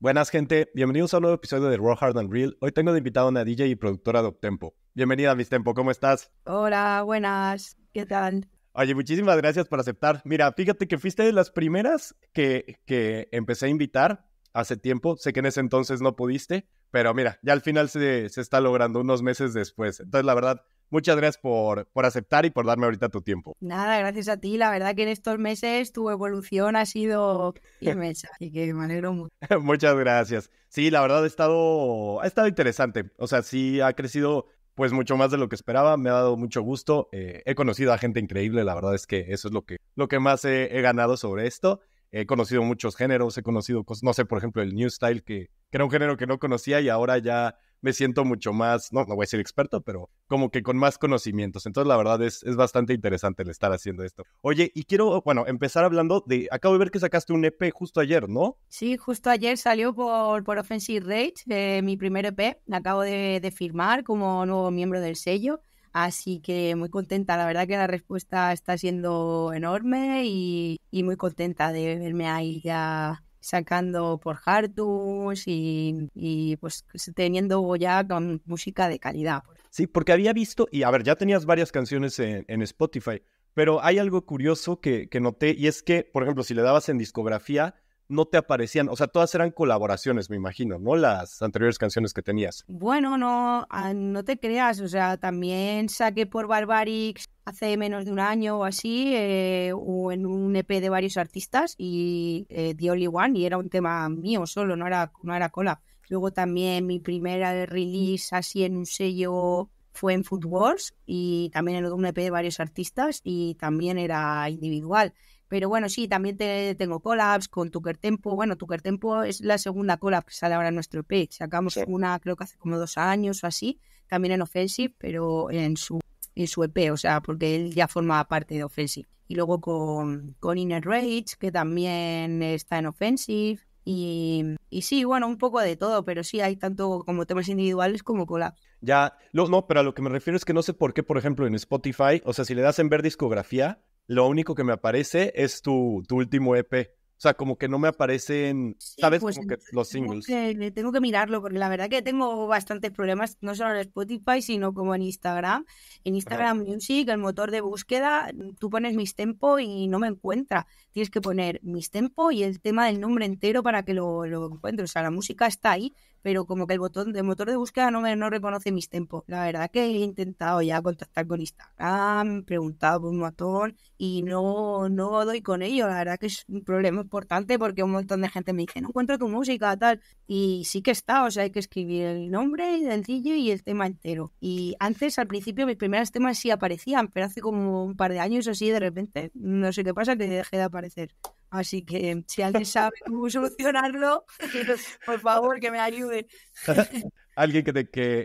Buenas, gente. Bienvenidos a un nuevo episodio de Raw Hard and Real. Hoy tengo de invitado a una DJ y productora de Optempo. Bienvenida, Miss Tempo. ¿Cómo estás? Hola, buenas. ¿Qué tal? Oye, muchísimas gracias por aceptar. Mira, fíjate que fuiste de las primeras que, que empecé a invitar hace tiempo. Sé que en ese entonces no pudiste, pero mira, ya al final se, se está logrando unos meses después. Entonces, la verdad, Muchas gracias por, por aceptar y por darme ahorita tu tiempo. Nada, gracias a ti. La verdad que en estos meses tu evolución ha sido inmensa, y que me alegro mucho. Muchas gracias. Sí, la verdad ha estado, ha estado interesante. O sea, sí ha crecido pues mucho más de lo que esperaba, me ha dado mucho gusto, eh, he conocido a gente increíble, la verdad es que eso es lo que, lo que más he, ganado sobre esto, he conocido muchos géneros, he conocido, no sé, por ejemplo, el New Style, que, que era un género que no conocía y ahora ya me siento mucho más, no, no voy a ser experto, pero como que con más conocimientos. Entonces, la verdad es, es bastante interesante el estar haciendo esto. Oye, y quiero, bueno, empezar hablando de, acabo de ver que sacaste un EP justo ayer, ¿no? Sí, justo ayer salió por, por Offensive Rage, eh, mi primer EP, acabo de, firmar como nuevo miembro del sello. Así que muy contenta, la verdad que la respuesta está siendo enorme y, y, muy contenta de verme ahí ya sacando por Hartus y, y, pues teniendo ya con música de calidad. Pues. Sí, porque había visto, y a ver, ya tenías varias canciones en, Spotify, pero hay algo curioso que, que noté y es que, por ejemplo, si le dabas en discografía, no te aparecían? O sea, todas eran colaboraciones, me imagino, ¿no? Las anteriores canciones que tenías. Bueno, no, ah, no te creas. O sea, también saqué por Barbarix hace menos de un año o así, eh, o en un EP de varios artistas y eh, The Only One, y era un tema mío solo, no era, no era cola. Luego también mi primera release así en un sello fue en Footworks, y también en un EP de varios artistas y también era individual. Pero bueno, sí, también te, tengo collabs con Tucker Tempo. Bueno, Tucker Tempo es la segunda collab que sale ahora en nuestro EP. Sacamos una, creo que hace como dos años o así, también en Offensive, pero en su, en su EP, o sea, porque él ya forma parte de Offensive. Y luego con, con Inner Rage, que también está en Offensive. Y, sí, bueno, un poco de todo, pero sí hay tanto como temas individuales como collabs. Ya, no, no, pero a lo que me refiero es que no sé por qué, por ejemplo, en Spotify, o sea, si le das en ver discografía, lo único que me aparece es tu, último EP. O sea, como que no me aparecen, ¿sabes? Pues los singles. Tengo que, mirarlo, porque la verdad que tengo bastantes problemas, no solo en Spotify, sino como en Instagram. En Instagram Music, el motor de búsqueda, tú pones mis tempo y no me encuentra. Tienes que poner mis tempo y el tema del nombre entero para que lo, lo encuentre. O sea, la música está ahí, pero como que el botón de motor de búsqueda no me reconoce mis tempos. La verdad que he intentado ya contactar con Instagram, preguntado por un montón y no, no doy con ello. La verdad que es un problema importante porque un montón de gente me dice, no encuentro tu música, tal. Y sí que está, o sea, hay que escribir el nombre, el sencillo y el tema entero. Y antes, al principio, mis primeros temas sí aparecían, pero hace como un par de años así, de repente, no sé qué pasa, que dejé de aparecer. Así que si alguien sabe cómo solucionarlo, por favor que me ayude. alguien que,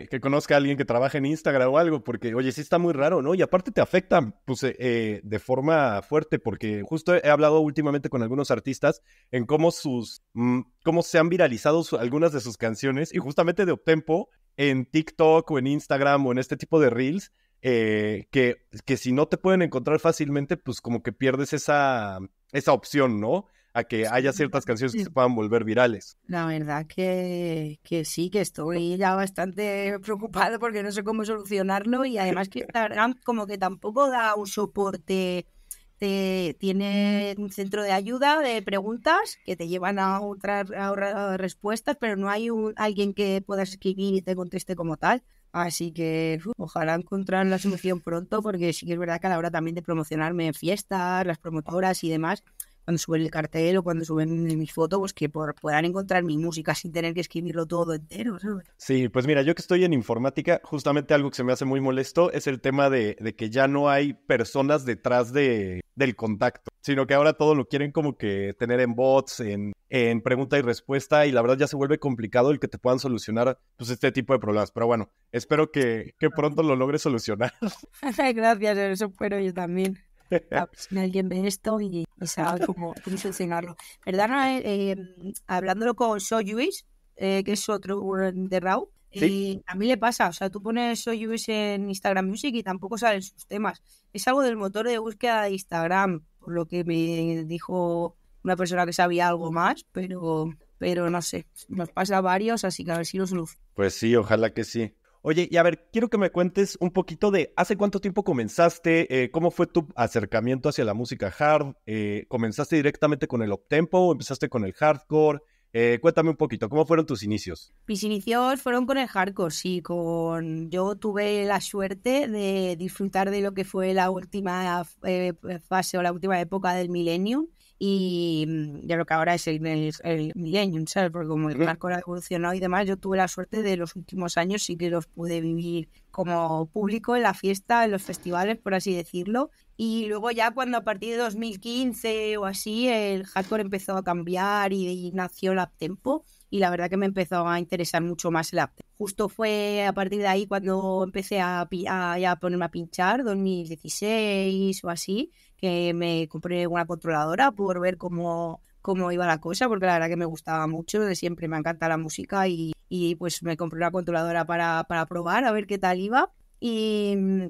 te, conozca alguien que trabaje en Instagram o algo, porque oye, sí está muy raro, ¿no? Y aparte te afecta pues, eh, eh, de forma fuerte, porque justo he hablado últimamente con algunos artistas en cómo, sus, mm, cómo se han viralizado algunas de sus canciones y justamente de Optempo en TikTok o en Instagram o en este tipo de reels. Eh, que, que si no te pueden encontrar fácilmente, pues como que pierdes esa, esa opción, ¿no? A que haya ciertas canciones que se puedan volver virales. La verdad que, que sí, que estoy ya bastante preocupado porque no sé cómo solucionarlo y además que Instagram como que tampoco da un soporte tiene un centro de ayuda de preguntas que te llevan a otras respuestas, pero no hay un, alguien que pueda escribir y te conteste como tal. Así que ojalá encontrar la solución pronto, porque sí que es verdad que a la hora también de promocionarme en fiestas, las promotoras y demás, cuando suben el cartel o cuando suben mis fotos, pues que puedan encontrar mi música sin tener que escribirlo todo entero. ¿sabes? Sí, pues mira, yo que estoy en informática, justamente algo que se me hace muy molesto es el tema de, de que ya no hay personas detrás de, del contacto sino que ahora todo lo quieren como que tener en bots, en, en pregunta y respuesta, y la verdad ya se vuelve complicado el que te puedan solucionar pues, este tipo de problemas. Pero bueno, espero que, que pronto lo logres solucionar. Gracias, eso espero yo también. Ah, pues, si Alguien ve esto y, sabe cómo, solucionarlo. ¿Verdad? Eh, hablándolo con Soyuis, eh, que es otro de Raw, Y eh, a mí le pasa, o sea, tú pones Soy en Instagram Music y tampoco salen sus temas. Es algo del motor de búsqueda de Instagram por lo que me dijo una persona que sabía algo más, pero, pero no sé, nos pasa a varios, así que a ver si los luz. Pues sí, ojalá que sí. Oye, y a ver, quiero que me cuentes un poquito de hace cuánto tiempo comenzaste, eh, cómo fue tu acercamiento hacia la música hard, eh, comenzaste directamente con el uptempo, empezaste con el hardcore, eh, cuéntame un poquito, ¿cómo fueron tus inicios? Mis inicios fueron con el hardcore, sí, con... Yo tuve la suerte de disfrutar de lo que fue la última eh, fase o la última época del milenio y mm, yo lo que ahora es el, el, millennium, ¿sabes? Porque como el hardcore ha evolucionado y demás, yo tuve la suerte de los últimos años sí que los pude vivir como público en la fiesta, en los festivales, por así decirlo. Y luego ya cuando a partir de 2015 o así, el hardcore empezó a cambiar y, nació el uptempo. Y la verdad que me empezó a interesar mucho más el uptempo. Justo fue a partir de ahí cuando empecé a, a ponerme a pinchar, 2016 o así me compré una controladora por ver cómo, iba la cosa, porque la verdad que me gustaba mucho, de siempre me encanta la música y, pues me compré una controladora para, probar, a ver qué tal iba. Mm,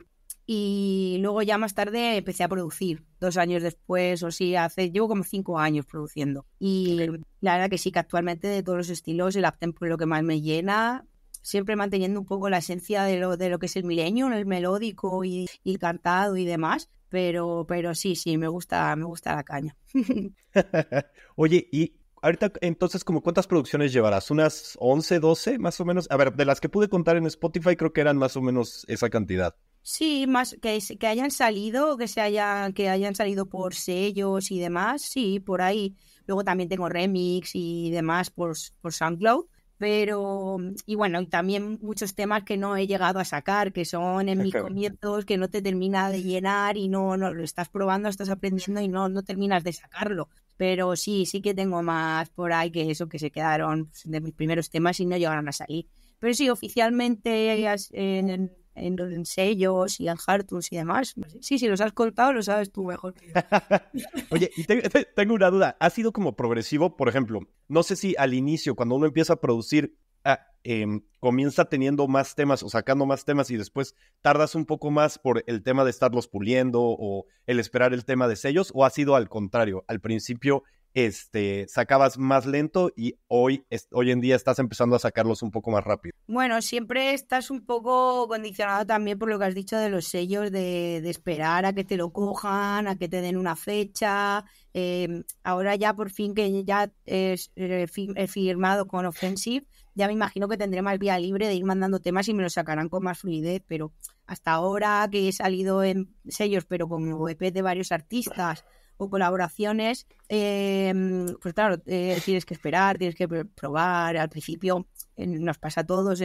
y, luego ya más tarde empecé a producir, dos años después o sí, hace, llevo como cinco años produciendo. Y la verdad que sí, que actualmente de todos los estilos el uptempo es lo que más me llena, siempre manteniendo un poco la esencia de lo, que es el milenio, el melódico y, y cantado y demás, pero, pero sí, sí, me gusta, me gusta la caña. Oye, y ahorita entonces, como cuántas producciones llevarás? ¿Unas 11, 12 más o menos? A ver, de las que pude contar en Spotify creo que eran más o menos esa cantidad. Sí, más que, que hayan salido, que se hayan, que hayan salido por sellos y demás, sí, por ahí. Luego también tengo remix y demás por, por SoundCloud pero mm, y bueno, y también muchos temas que no he llegado a sacar, que son en mis comienzos, que no te termina de llenar y no, no lo estás probando, estás aprendiendo y no, no terminas de sacarlo. Pero sí, sí que tengo más por ahí que eso, que se quedaron pues, de mis primeros temas y no llegaron a salir. Pero sí, oficialmente en en sellos y en Hartus y demás. Sí, si los has contado, lo sabes tú mejor. Oye, y tengo una duda. ¿Ha sido como progresivo? Por ejemplo, no sé si al inicio, cuando uno empieza a producir, ah, em, comienza teniendo más temas o sacando más temas y después tardas un poco más por el tema de estarlos puliendo o el esperar el tema de sellos, o ha sido al contrario. Al principio este, sacabas más lento y hoy, hoy en día estás empezando a sacarlos un poco más rápido? Bueno, siempre estás un poco condicionado también por lo que has dicho de los sellos, de, esperar a que te lo cojan, a que te den una fecha. Em, ahora ya por fin que ya es, eh, he firmado con Offensive, ya me imagino que tendré más vía libre de ir mandando temas y me lo sacarán con más fluidez, pero hasta ahora que he salido en sellos, pero con EP de varios artistas o colaboraciones, em, pues claro, eh, tienes que esperar, tienes que probar. Al principio nos pasa a todos,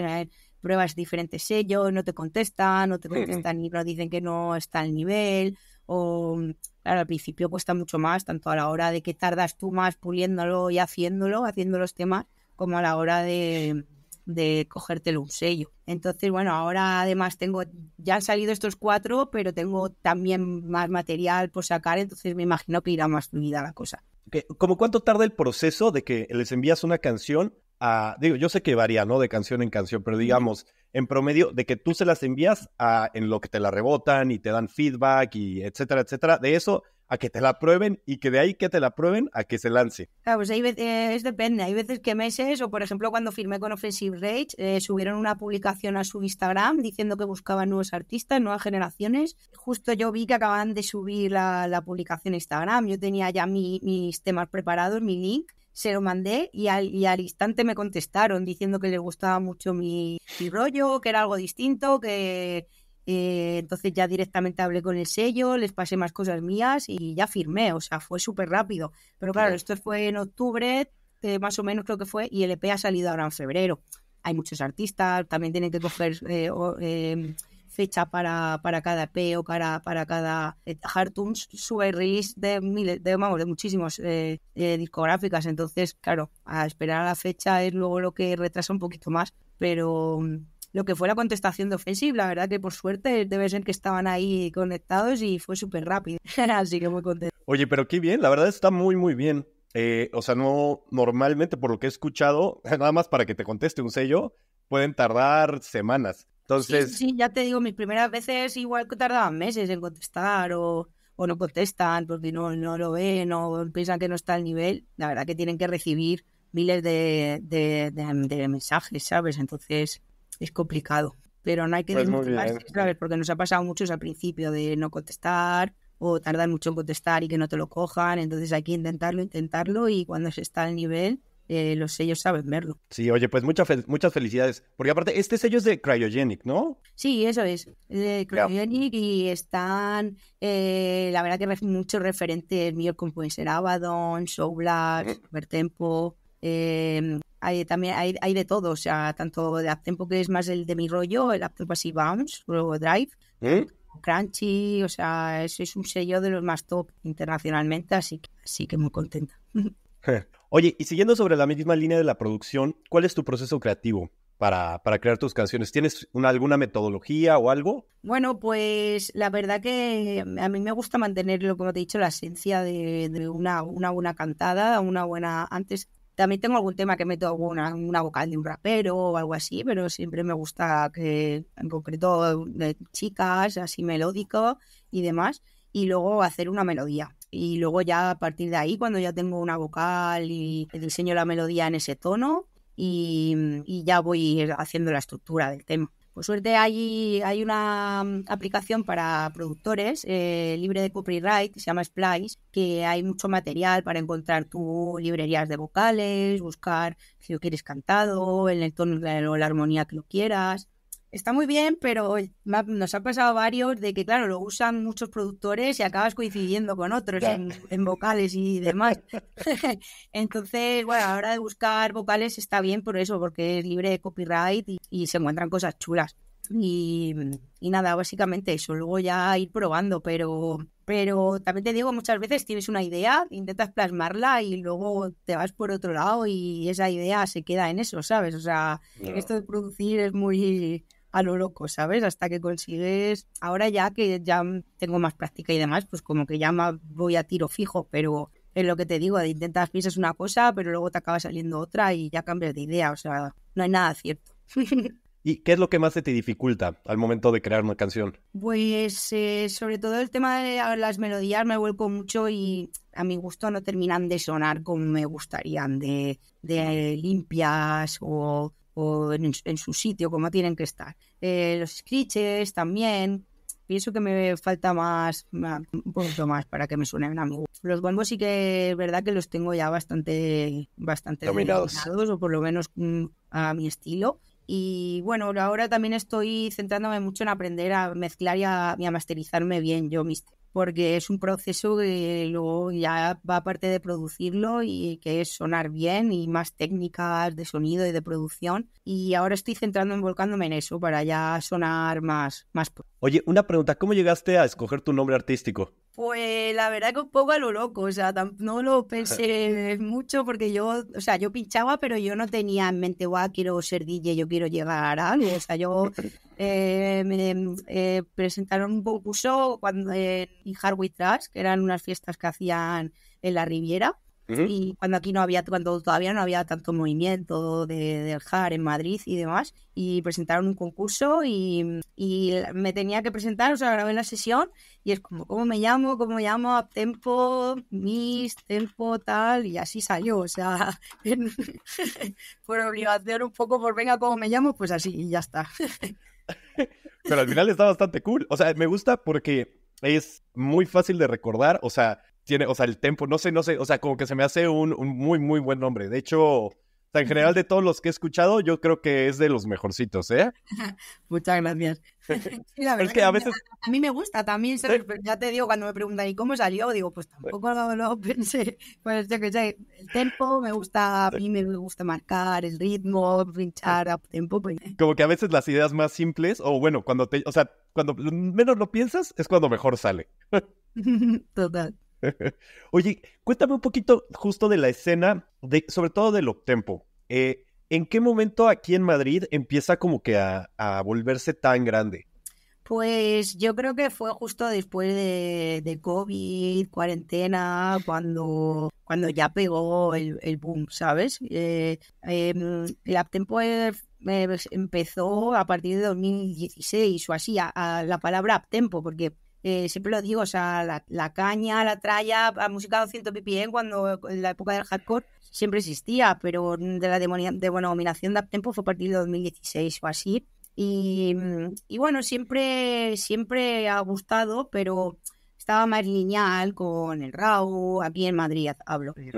pruebas diferentes sellos, no te contestan, no te contestan y nos dicen que no está el nivel. O, mm, claro, al principio cuesta mucho más, tanto a la hora de que tardas tú más puliéndolo y haciéndolo, haciendo los temas, como a la hora de, de cogértelo un sello. Entonces, bueno, ahora además tengo, ya han salido estos cuatro, pero tengo también más material por sacar, entonces me imagino que irá más fluida la cosa. ¿Cómo cuánto tarda el proceso de que les envías una canción a, digo, yo sé que varía, ¿no? De canción en canción, pero digamos, en promedio, de que tú se las envías a, en lo que te la rebotan y te dan feedback y etcétera, etcétera, de eso a que te la prueben y que de ahí que te la prueben a que se lance. Claro, pues hay veces, es, depende, hay veces que meses o por ejemplo cuando firmé con Offensive Rage eh, subieron una publicación a su Instagram diciendo que buscaban nuevos artistas, nuevas generaciones. Justo yo vi que acababan de subir la, publicación a Instagram, yo tenía ya mis temas preparados, mi link se lo mandé y al, instante me contestaron diciendo que les gustaba mucho mi, mi, rollo, que era algo distinto, que eh, entonces ya directamente hablé con el sello, les pasé más cosas mías y ya firmé, o sea, fue súper rápido. Pero claro, esto fue en octubre, eh, más o menos creo que fue, y el EP ha salido ahora en febrero. Hay muchos artistas, también tienen que coger eh, em, fecha para, para, cada EP o para, para cada... Hartums sube release de de muchísimas discográficas, entonces, claro, a esperar a la fecha es luego lo que retrasa un poquito más, pero mm, lo que fue la contestación de Offensive, la verdad que por suerte debe ser que estaban ahí conectados y fue súper rápido. Así que muy contento. Oye, pero qué bien, la verdad está muy, muy bien. Eh, o sea, no normalmente por lo que he escuchado, nada más para que te conteste un sello, pueden tardar semanas. Entonces. Sí, ya te digo, mis primeras veces igual que tardaban meses en contestar o, o no contestan porque no, no lo ven o piensan que no está al nivel. La verdad que tienen que recibir miles de mensajes, ¿sabes? Entonces, es complicado. Pero no hay que pues ¿sabes? Porque nos ha pasado muchos al principio de no contestar o tardar mucho en contestar y que no te lo cojan. Entonces hay que intentarlo, intentarlo y cuando se está al nivel, eh, los sellos saben verlo. Sí, oye, pues muchas muchas felicidades. Porque aparte, este sello es de Cryogenic, ¿no? Sí, eso es. Cryogenic y están, eh, la verdad que muchos referentes míos como pueden ser Abaddon, mm. Super Vertempo, eh, em, hay, también hay, hay, de todo, o sea, tanto de uptempo que es más el de mi rollo, el uptempo así bounce, luego drive, ¿Mm? crunchy, o sea, es un sello de los más top internacionalmente, así que, así que muy contenta. Oye, y siguiendo sobre la misma línea de la producción, ¿cuál es tu proceso creativo? Para, para, crear tus canciones? ¿Tienes alguna metodología o algo? Bueno, pues la verdad que a mí me gusta mantener, como te he dicho, la esencia de, de una, una, buena cantada, una buena... Antes también tengo algún tema que meto una, una vocal de un rapero o algo así, pero siempre me gusta que, en concreto, de chicas, así melódico y demás, y luego hacer una melodía. Y luego ya a partir de ahí, cuando ya tengo una vocal y diseño la melodía en ese tono, y, y ya voy haciendo la estructura del tema. Por suerte hay, hay una mm, aplicación para productores eh, libre de copyright que se llama Splice, que hay mucho material para encontrar tu librerías de vocales, buscar si lo quieres cantado, en el tono o la armonía que lo quieras está muy bien, pero nos ha pasado varios de que, claro, lo usan muchos productores y acabas coincidiendo con otros en, vocales y demás. Entonces, bueno, a la hora de buscar vocales está bien por eso, porque es libre de copyright y, se encuentran cosas chulas. Y, nada, básicamente eso, luego ya ir probando, pero, pero también te digo, muchas veces tienes una idea, intentas plasmarla y luego te vas por otro lado y esa idea se queda en eso, ¿sabes? O sea, esto de producir es muy, a lo loco, ¿sabes? Hasta que consigues, ahora ya que ya tengo más práctica y demás, pues como que ya voy a tiro fijo, pero es lo que te digo, de intentas piensas una cosa, pero luego te acaba saliendo otra y ya cambias de idea, o sea, no hay nada cierto. ¿Y qué es lo que más se te dificulta al momento de crear una canción? Pues eh, sobre todo el tema de las melodías me vuelco mucho y a mi gusto no terminan de sonar como me gustarían, de limpias o o en, en su sitio, como tienen que estar. Eh, los screeches también. Pienso que me falta más, un poquito más para que me suenen a Los bombos sí que es verdad que los tengo ya bastante, bastante dominados, o por lo menos mm, a mi estilo. Y bueno, ahora también estoy centrándome mucho en aprender a mezclar y a, masterizarme bien yo mis porque es un proceso que luego ya va aparte de producirlo y que es sonar bien y más técnicas de sonido y de producción. Y ahora estoy centrando en volcándome en eso para ya sonar más, más. Oye, una pregunta, ¿cómo llegaste a escoger tu nombre artístico? Pues la verdad que un poco a lo loco, o sea, no lo pensé mucho porque yo, o sea, yo pinchaba, pero yo no tenía en mente, guau, quiero ser DJ, yo quiero llegar a algo, o sea, yo eh, me mm, eh, presentaron un poco cuando, en Hard Trash, que eran unas fiestas que hacían en la Riviera, y cuando aquí no había, cuando todavía no había tanto movimiento de, del JAR en Madrid y demás, y presentaron un concurso y, me tenía que presentar, o sea, grabé la sesión y es como, ¿cómo me llamo? ¿Cómo me llamo? A tempo, mis, tempo, tal, y así salió, o sea, por obligación un poco, por venga, ¿cómo me llamo? Pues así, y ya está. Pero al final está bastante cool, o sea, me gusta porque es muy fácil de recordar, o sea, tiene, o sea, el tempo, no sé, no sé, o sea, como que se me hace un, muy, muy buen nombre. De hecho, en general de todos los que he escuchado, yo creo que es de los mejorcitos, ¿eh? Muchas gracias. Sí, la verdad es que, a veces... A, mí me gusta también, ya te digo, cuando me preguntan, ¿y cómo salió? Digo, pues tampoco lo, pensé. que sé, el tempo me gusta, a mí me gusta marcar el ritmo, pinchar a tempo. Pues, eh. Como que a veces las ideas más simples, o bueno, cuando te, o sea, cuando menos lo piensas, es cuando mejor sale. Total. Oye, cuéntame un poquito justo de la escena, de, sobre todo del Optempo Eh, ¿En qué momento aquí en Madrid empieza como que a, volverse tan grande? Pues yo creo que fue justo después de, COVID, cuarentena, cuando, cuando ya pegó el, boom, ¿sabes? Eh, em, el Optempo em, empezó a partir de 2016 o así, a, la palabra Optempo, porque eh, siempre lo digo, o sea, la, caña, la tralla, la música 200 ppm cuando en la época del hardcore siempre existía, pero de la dominación de Uptempo fue a partir de 2016 o así. Y, mm, y, bueno, siempre, siempre ha gustado, pero estaba más lineal con el RAW, aquí en Madrid hablo, el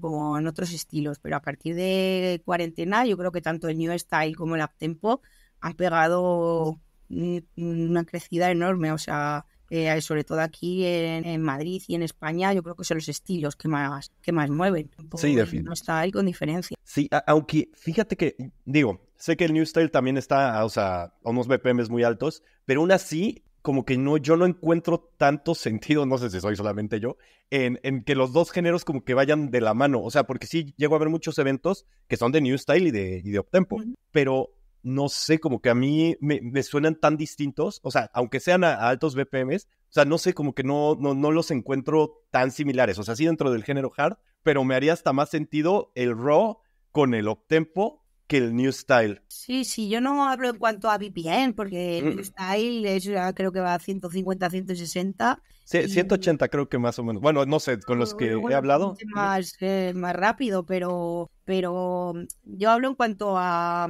con otros estilos, pero a partir de cuarentena yo creo que tanto el New Style como el Uptempo han pegado eh, una crecida enorme, o sea, eh, sobre todo aquí en, Madrid y en España, yo creo que son los estilos que más, que más mueven. Sí, No está ahí con diferencia. Sí, aunque fíjate que, digo, sé que el New Style también está, o sea, a unos BPMs muy altos, pero aún así, como que no, yo no encuentro tanto sentido, no sé si soy solamente yo, en, que los dos géneros como que vayan de la mano. O sea, porque sí llego a ver muchos eventos que son de New Style y de, y de Optempo, pero no sé, como que a mí me, suenan tan distintos, o sea, aunque sean a, altos BPMs, o sea, no sé, como que no, no, los encuentro tan similares, o sea, sí dentro del género hard, pero me haría hasta más sentido el raw con el uptempo que el new style. Sí, sí, yo no hablo en cuanto a VPN, porque el new mm. style es, creo que va a 150, 160. Sí, 180 creo que más o menos. Bueno, no sé, con los que he hablado. Más, eh, más rápido, pero, pero yo hablo en cuanto a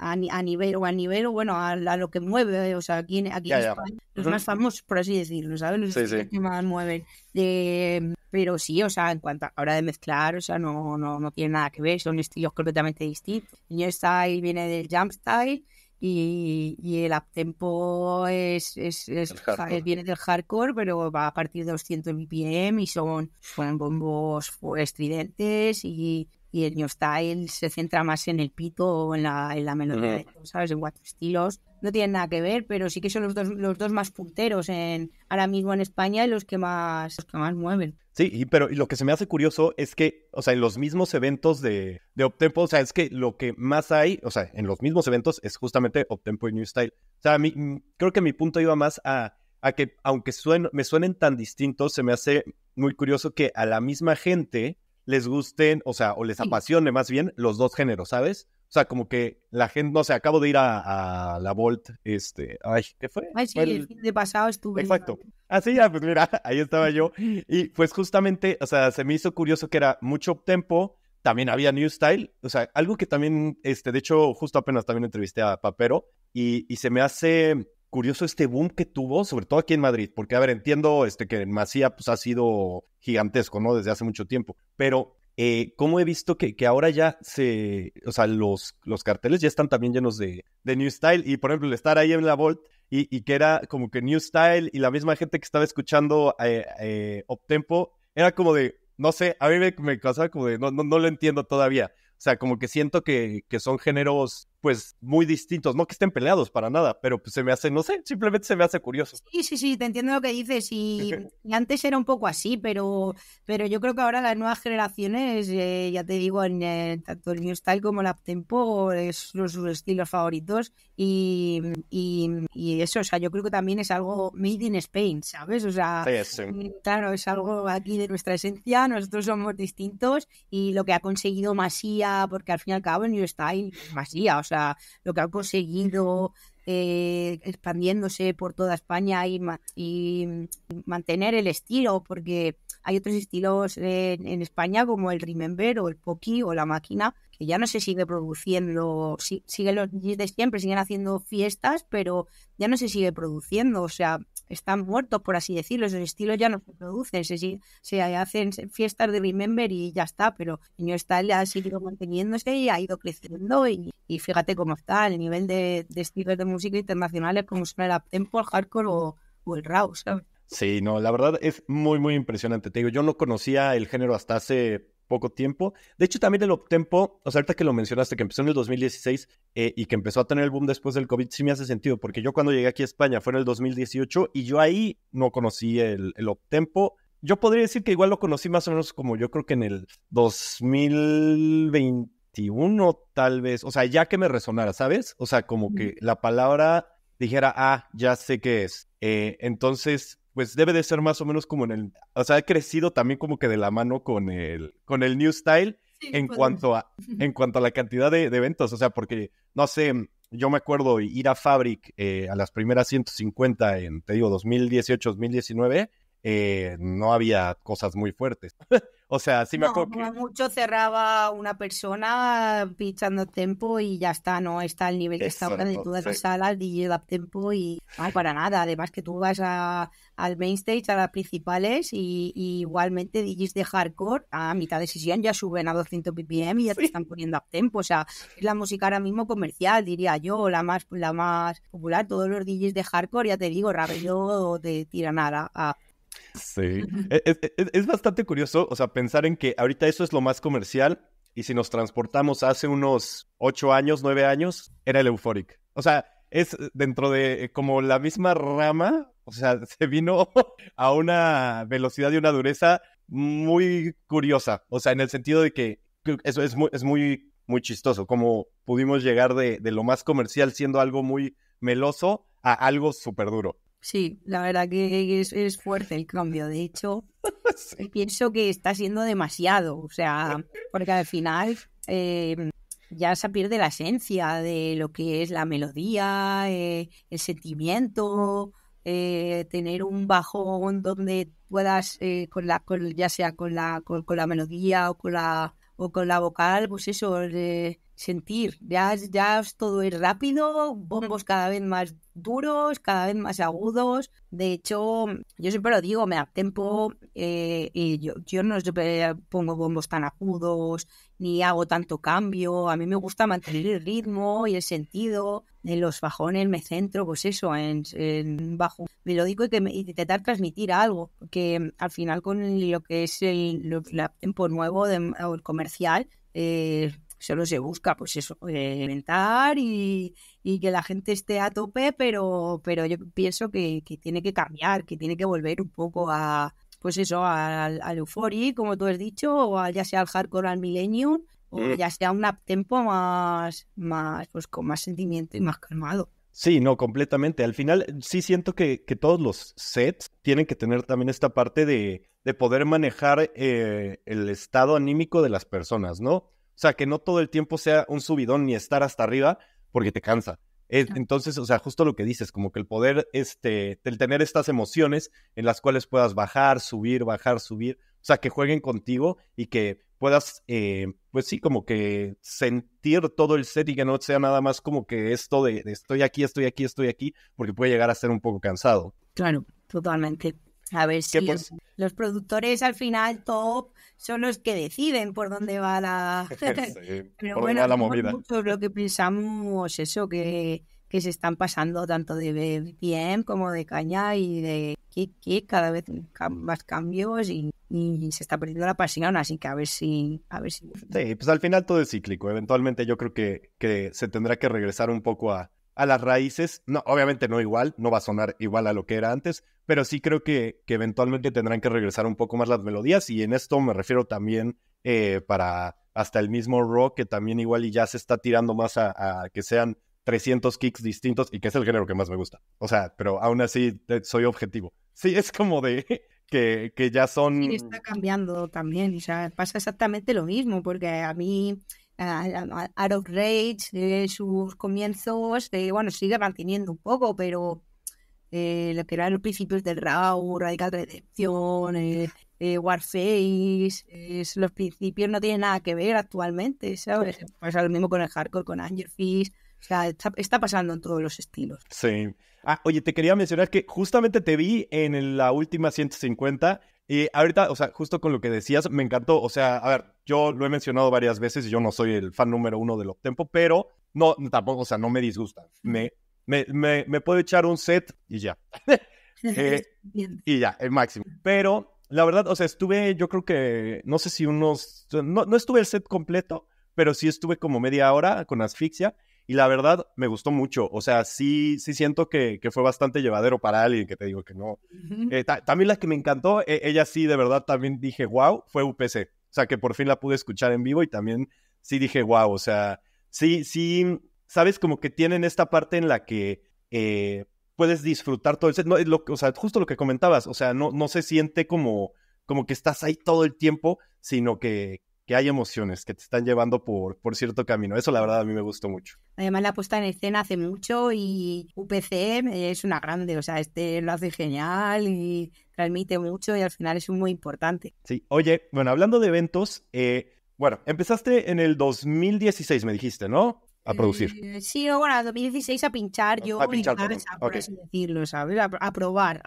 a, nivel o a nivel o bueno a, lo que mueve o sea aquí aquí los más famosos por así decirlo sabes los que más mueven de, em, pero sí o sea en cuanto a la hora de mezclar o sea no no no tiene nada que ver son estilos completamente distintos el new style viene del jump style y, el uptempo es, es, es, es, viene del hardcore, pero va a partir de 200 BPM y son, son bombos pues, estridentes y y el New Style se centra más en el pito o en la, en melodía, ¿sabes? En cuatro estilos. No tienen nada que ver, pero sí que son los dos, los dos más punteros en, ahora mismo en España y los que más, que más mueven. Sí, pero lo que se me hace curioso es que, o sea, en los mismos eventos de, de Optempo, o sea, es que lo que más hay, o sea, en los mismos eventos es justamente Optempo y New Style. O sea, mí, mm, creo que mi punto iba más a, que, aunque me suenen tan distintos, se me hace muy curioso que a la misma gente les gusten, o sea, o les apasione más bien los dos géneros, ¿sabes? O sea, como que la gente, no sé, acabo de ir a, la Volt, este, ay, ¿qué fue? Ay, sí, el, fin de pasado estuve. Exacto. Así, ah, ya pues mira, ahí estaba yo. Y pues justamente, o sea, se me hizo curioso que era mucho tempo, también había New Style, o sea, algo que también, este, de hecho, justo apenas también entrevisté a Papero y, y se me hace curioso este boom que tuvo, sobre todo aquí en Madrid, porque, a ver, entiendo este, que en Masía pues, ha sido gigantesco, ¿no? Desde hace mucho tiempo, pero eh, cómo he visto que, que, ahora ya se, o sea, los, los carteles ya están también llenos de, de New Style y, por ejemplo, el estar ahí en la Volt y, que era como que New Style y la misma gente que estaba escuchando eh, Optempo, eh, era como de, no sé, a mí me, me causaba como de, no, no, no lo entiendo todavía. O sea, como que siento que, que son géneros pues muy distintos, no que estén peleados para nada, pero pues, se me hace, no sé, simplemente se me hace curioso. Sí, sí, sí, te entiendo lo que dices y, antes era un poco así, pero, pero yo creo que ahora las nuevas generaciones, eh, ya te digo, eh, tanto el New Style como el Up es son sus estilos favoritos y, y, eso, o sea, yo creo que también es algo made in Spain, ¿sabes? O sea, eh, claro, es algo aquí de nuestra esencia, nosotros somos distintos y lo que ha conseguido Masía, porque al fin y al cabo el New Style Masía, o sea, lo que ha conseguido eh, expandiéndose por toda España y, y, mantener el estilo, porque hay otros estilos en, en, España como el Remember o el Poki o la máquina que ya no se sigue produciendo, siguen los los de siempre, siguen haciendo fiestas, pero ya no se sigue produciendo, o sea, están muertos, por así decirlo, esos estilos ya no se producen, se, se hacen fiestas de Remember y ya está, pero el New Style ha seguido manteniéndose y ha ido creciendo y, fíjate cómo está el nivel de, estilos de música internacionales como son el uptempo, el hardcore o, el raw, ¿sabes? Sí, no, la verdad es muy, muy impresionante. Te digo, yo no conocía el género hasta hace poco tiempo. De hecho, también el Optempo, o sea, ahorita que lo mencionaste, que empezó en el 2016 eh, y que empezó a tener el boom después del COVID, sí me hace sentido, porque yo cuando llegué aquí a España fue en el 2018 y yo ahí no conocí el, el Optempo. Yo podría decir que igual lo conocí más o menos como yo creo que en el 2021 tal vez, o sea, ya que me resonara, ¿sabes? O sea, como que la palabra dijera, ah, ya sé qué es. Eh, entonces, pues debe de ser más o menos como en el, o sea, ha crecido también como que de la mano con el, con el New Style en, cuanto a, en cuanto a la cantidad de, eventos, o sea, porque, no sé, yo me acuerdo ir a Fabric eh, a las primeras 150 en, te digo, 2018, 2019, eh, no había cosas muy fuertes. O sea, sí me acuerdo. Como mucho cerraba una persona ah, pinchando tempo y ya está, no está al nivel que está ahora de todas las salas, DJ de tempo y. Ay, para nada. Además, que tú vas al main stage, a las principales y, igualmente DJs de hardcore a mitad de sesión ya suben a 200 ppm y ya te están poniendo a tempo. O sea, es la música ahora mismo comercial, diría yo, la más, la más popular. Todos los DJs de hardcore, ya te digo, Rabello te tiran a Sí, e, e, e, es, bastante curioso, o sea, pensar en que ahorita eso es lo más comercial y si nos transportamos hace unos ocho años, nueve años, era el Euphoric. O sea, es eh, dentro de eh, como la misma rama, o sea, se vino a una velocidad y una dureza muy curiosa, o sea, en el sentido de que eso es muy, es muy, muy chistoso, como pudimos llegar de, de lo más comercial siendo algo muy meloso a algo súper duro. Sí, la verdad que es, fuerte el cambio. De hecho, eh, pienso que está siendo demasiado. O sea, porque al final em, ya se pierde la esencia de lo que es la melodía, eh, el sentimiento, eh, tener un bajón donde puedas, con la, ya sea con la, con, la melodía o con la, o con la vocal, pues eso, sentir. Ya, ya todo es rápido, bombos cada vez más duros, cada vez más agudos. De hecho, yo siempre lo digo, me da eh, y yo, yo no pongo bombos tan agudos ni hago tanto cambio. A mí me gusta mantener el ritmo y el sentido. En los bajones me centro, pues eso, en, en bajo melódico y que intentar transmitir algo. Que al final con lo que es el, tempo nuevo de, o el comercial, eh, solo se busca, pues eso, eh, inventar y, que la gente esté a tope, pero, pero yo pienso que, tiene que cambiar, que tiene que volver un poco a, pues eso, al, al como tú has dicho, o ya sea al hardcore al Millennium, o mm. ya sea un tempo más, más, pues con más sentimiento y más calmado. Sí, no, completamente. Al final sí siento que, todos los sets tienen que tener también esta parte de, poder manejar eh, el estado anímico de las personas, ¿no? O sea, que no todo el tiempo sea un subidón ni estar hasta arriba porque te cansa. E, entonces, o sea, justo lo que dices, como que el poder, este, el tener estas emociones en las cuales puedas bajar, subir, bajar, subir, o sea, que jueguen contigo y que puedas, eh, pues sí, como que sentir todo el set y que no sea nada más como que esto de, de estoy aquí, estoy aquí, estoy aquí, porque puede llegar a ser un poco cansado. Claro, totalmente. A ver si los, los, productores al final top son los que deciden por dónde va la, Pero bueno, Muchos lo que pensamos eso, que, que se están pasando tanto de bien como de caña y de kick, cada vez mm. más cambios y, se está perdiendo la pasión, así que a ver si... A ver si... Sí, pues al final todo es cíclico, eventualmente yo creo que, que se tendrá que regresar un poco a a las raíces. No, obviamente no igual, no va a sonar igual a lo que era antes, pero sí creo que, que eventualmente tendrán que regresar un poco más las melodías y en esto me refiero también eh, para hasta el mismo rock que también igual y ya se está tirando más a, que sean 300 kicks distintos y que es el género que más me gusta. O sea, pero aún así soy objetivo. Sí, es como de que, que ya son... Y está cambiando también, y pasa exactamente lo mismo porque a mí a, of Rage sus comienzos, bueno, sigue manteniendo un poco, pero eh, lo que eran los principios del RAW, Radical Redemption, eh, eh, Warface, los principios no tienen nada que ver actualmente, ¿sabes? Pasa lo mismo con el hardcore, con Fish. o sea, está, está, pasando en todos los estilos. Sí. Ah, oye, te quería mencionar que justamente te vi en la última 150 y ahorita, o sea, justo con lo que decías, me encantó. O sea, a ver, yo lo he mencionado varias veces y yo no soy el fan número uno del Optempo, pero no, tampoco, o sea, no me disgusta. Me, me, me, puedo echar un set y ya. Eh, y ya, el máximo. Pero la verdad, o sea, estuve, yo creo que, no sé si unos, no estuve el set completo, pero sí estuve como media hora con asfixia y la verdad, me gustó mucho. O sea, sí, sí siento que, que fue bastante llevadero para alguien que te digo que no. Eh, también la que me encantó, e, ella sí, de verdad, también dije, wow, fue UPC. O sea, que por fin la pude escuchar en vivo y también sí dije, wow, o sea, sí, sí, sabes como que tienen esta parte en la que eh, puedes disfrutar todo el set. No, es lo, o sea, justo lo que comentabas, o sea, no, no se siente como, como que estás ahí todo el tiempo, sino que, que hay emociones que te están llevando por, por cierto camino. Eso la verdad a mí me gustó mucho. Además la puesta en escena hace mucho y UPC es una grande, o sea, este lo hace genial y transmite mucho y al final es muy importante. Sí, oye, bueno, hablando de eventos, eh, bueno, empezaste en el 2016, me dijiste, ¿no? a producir. Eh, sí, bueno, 2016 a pinchar yo a pinchar, por A, probar.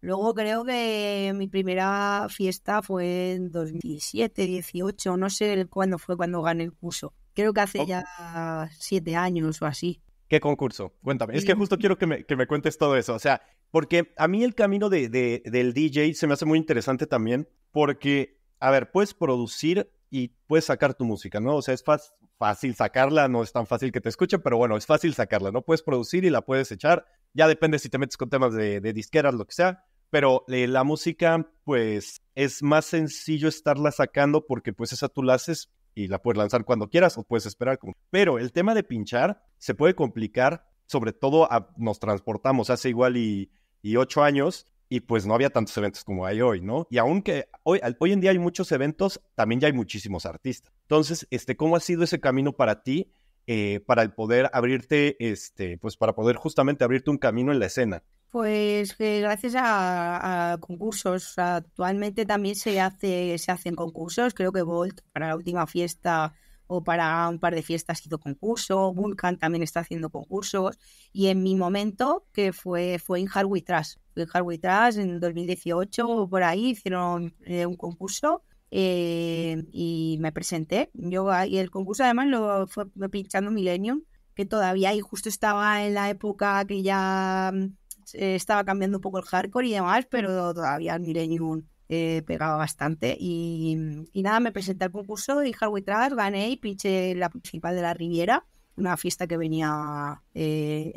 Luego creo que mi primera fiesta fue en 2017, 18, no sé cuándo fue cuando gané el curso. Creo que hace ya siete años o así. ¿Qué concurso? Cuéntame. Es que justo quiero que me, cuentes todo eso. O sea, porque a mí el camino de, del DJ se me hace muy interesante también, porque, a ver, puedes producir y puedes sacar tu música, ¿no? O sea, es fácil, fácil sacarla, no es tan fácil que te escuchen, pero bueno, es fácil sacarla, ¿no? Puedes producir y la puedes echar, ya depende si te metes con temas de, disqueras, lo que sea, pero eh, la música, pues es más sencillo estarla sacando porque pues esa tú la haces y la puedes lanzar cuando quieras o puedes esperar. Pero el tema de pinchar se puede complicar, sobre todo nos transportamos hace igual y ocho años y pues no había tantos eventos como hay hoy, ¿no? Y aunque hoy, hoy en día hay muchos eventos, también ya hay muchísimos artistas. Entonces, este, ¿cómo ha sido ese camino para ti? Eh, para el poder abrirte, este, pues para poder justamente abrirte un camino en la escena? Pues eh, gracias a, a, concursos. Actualmente también se, hace, se hacen concursos. Creo que Volt para la última fiesta o para un par de fiestas hizo concurso, Vulcan también está haciendo concursos y en mi momento que fue, fue en Hardware Trash, en Hardware Trash en 2018 por ahí hicieron eh, un concurso eh, y me presenté. Yo y el concurso además lo fue pinchando Millennium, que todavía ahí justo estaba en la época que ya mm, estaba cambiando un poco el hardcore y demás, pero todavía Millennium eh, pegaba bastante. Y, nada, me presenté al concurso y Hardware Travers gané y pinché la principal de la Riviera, una fiesta que venía eh,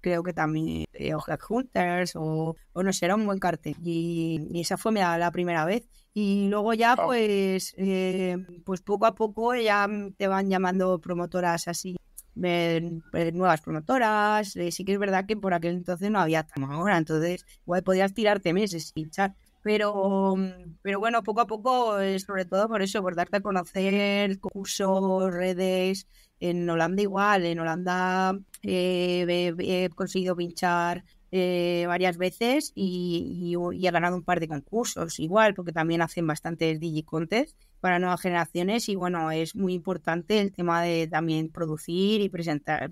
creo que también eh, Hunters o, no sé, era un buen cartel. Y, esa fue la, la, primera vez. Y luego ya pues, eh, pues poco a poco ya te van llamando promotoras así. nuevas promotoras, eh, sí que es verdad que por aquel entonces no había tan ahora, entonces igual podías tirarte meses y echar, pero, pero bueno, poco a poco, eh, sobre todo por eso, por darte a conocer, cursos, redes. En Holanda igual, en Holanda eh, he, conseguido pinchar eh, varias veces y, y, y, he ganado un par de concursos igual, porque también hacen bastantes digicontes para nuevas generaciones y bueno, es muy importante el tema de también producir y presentar,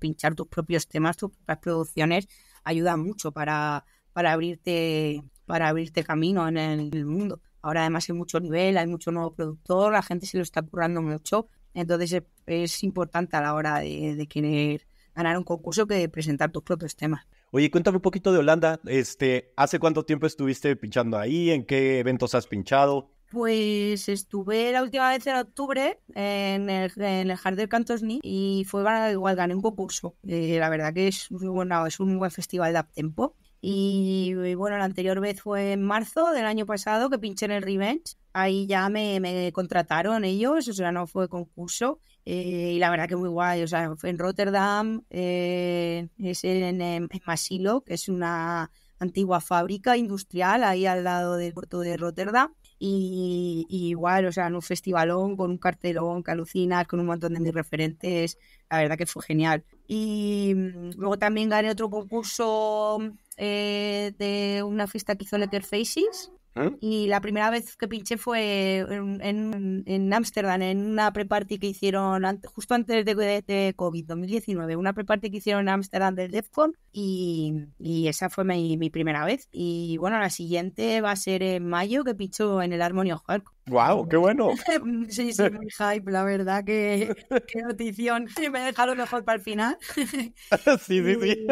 pinchar tus propios temas, tus propias producciones, ayuda mucho para, para abrirte para abrirte camino en el mundo. Ahora además hay mucho nivel, hay mucho nuevo productor, la gente se lo está currando mucho, entonces es importante a la hora de, querer ganar un concurso que presentar tus propios temas. Oye, cuéntame un poquito de Holanda. Este, ¿hace cuánto tiempo estuviste pinchando ahí? ¿En qué eventos has pinchado? Pues estuve la última vez en octubre en el, en el Cantosni y fue igual gané un concurso. Eh, la verdad que es, bueno, es un buen festival de uptempo y, bueno, la anterior vez fue en marzo del año pasado que pinché en el Revenge. Ahí ya me, contrataron ellos, o sea, no fue concurso. Eh, y la verdad que muy guay, o sea, fue en Rotterdam, eh, es en, en Masilo, que es una antigua fábrica industrial ahí al lado del puerto de Rotterdam. Y, igual, o sea, en un festivalón con un cartelón que alucinas, con un montón de mis referentes, la verdad que fue genial. Y mm, luego también gané otro concurso eh, de una fiesta que hizo Letter Faces, ¿Eh? Y la primera vez que pinché fue en Ámsterdam, en, una pre-party que hicieron justo antes de, de, COVID, 2019, una pre-party que hicieron en Ámsterdam del DEFCON y, y esa fue mi, primera vez. Y bueno, la siguiente va a ser en mayo que pincho en el Armonio Hark. ¡Wow! ¡Qué bueno! sí, sí, muy hype, la verdad, que, qué notición. Me he dejado mejor para el final. sí, sí, sí.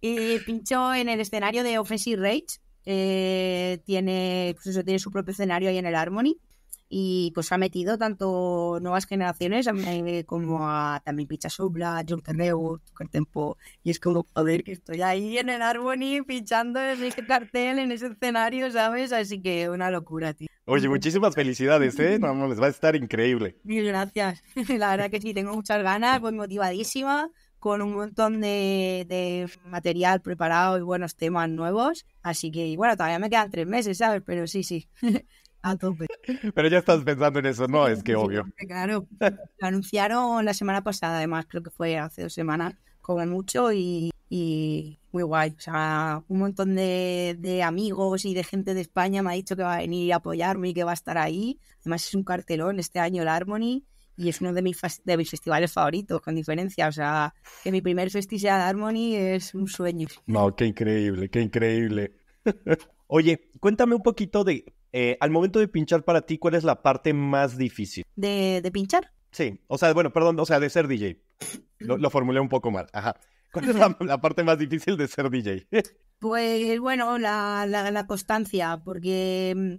y, y pincho en el escenario de Offensive Rage eh, tiene, pues eso, tiene su propio escenario ahí en el Harmony y pues ha metido tanto nuevas generaciones eh, como a también Pichasubla, Subla, John Terreu, Tempo y es como, joder, que estoy ahí en el Harmony pinchando en ese cartel, en ese escenario, ¿sabes? Así que una locura, tío. Oye, muchísimas felicidades, ¿eh? No, les va a estar increíble. Mil gracias. La verdad que sí, tengo muchas ganas, voy motivadísima con un montón de, material preparado y buenos temas nuevos. Así que, bueno, todavía me quedan tres meses, ¿sabes? Pero sí, sí, a tope. Pero ya estás pensando en eso, ¿no? es que obvio. Claro, lo anunciaron la semana pasada, además, creo que fue hace dos semanas, como mucho y, y muy guay. O sea, un montón de, de, amigos y de gente de España me ha dicho que va a venir a apoyarme y que va a estar ahí. Además, es un cartelón este año el Harmony y es uno de mis, de mis festivales favoritos, con diferencia. O sea, que mi primer festival de Harmony es un sueño. No, qué increíble, qué increíble. Oye, cuéntame un poquito de, eh, al momento de pinchar para ti, ¿cuál es la parte más difícil? ¿De, pinchar? Sí, o sea, bueno, perdón, o sea, de ser DJ. Lo, formulé un poco mal, ajá. ¿Cuál es la, parte más difícil de ser DJ? pues bueno, la constancia, porque mm,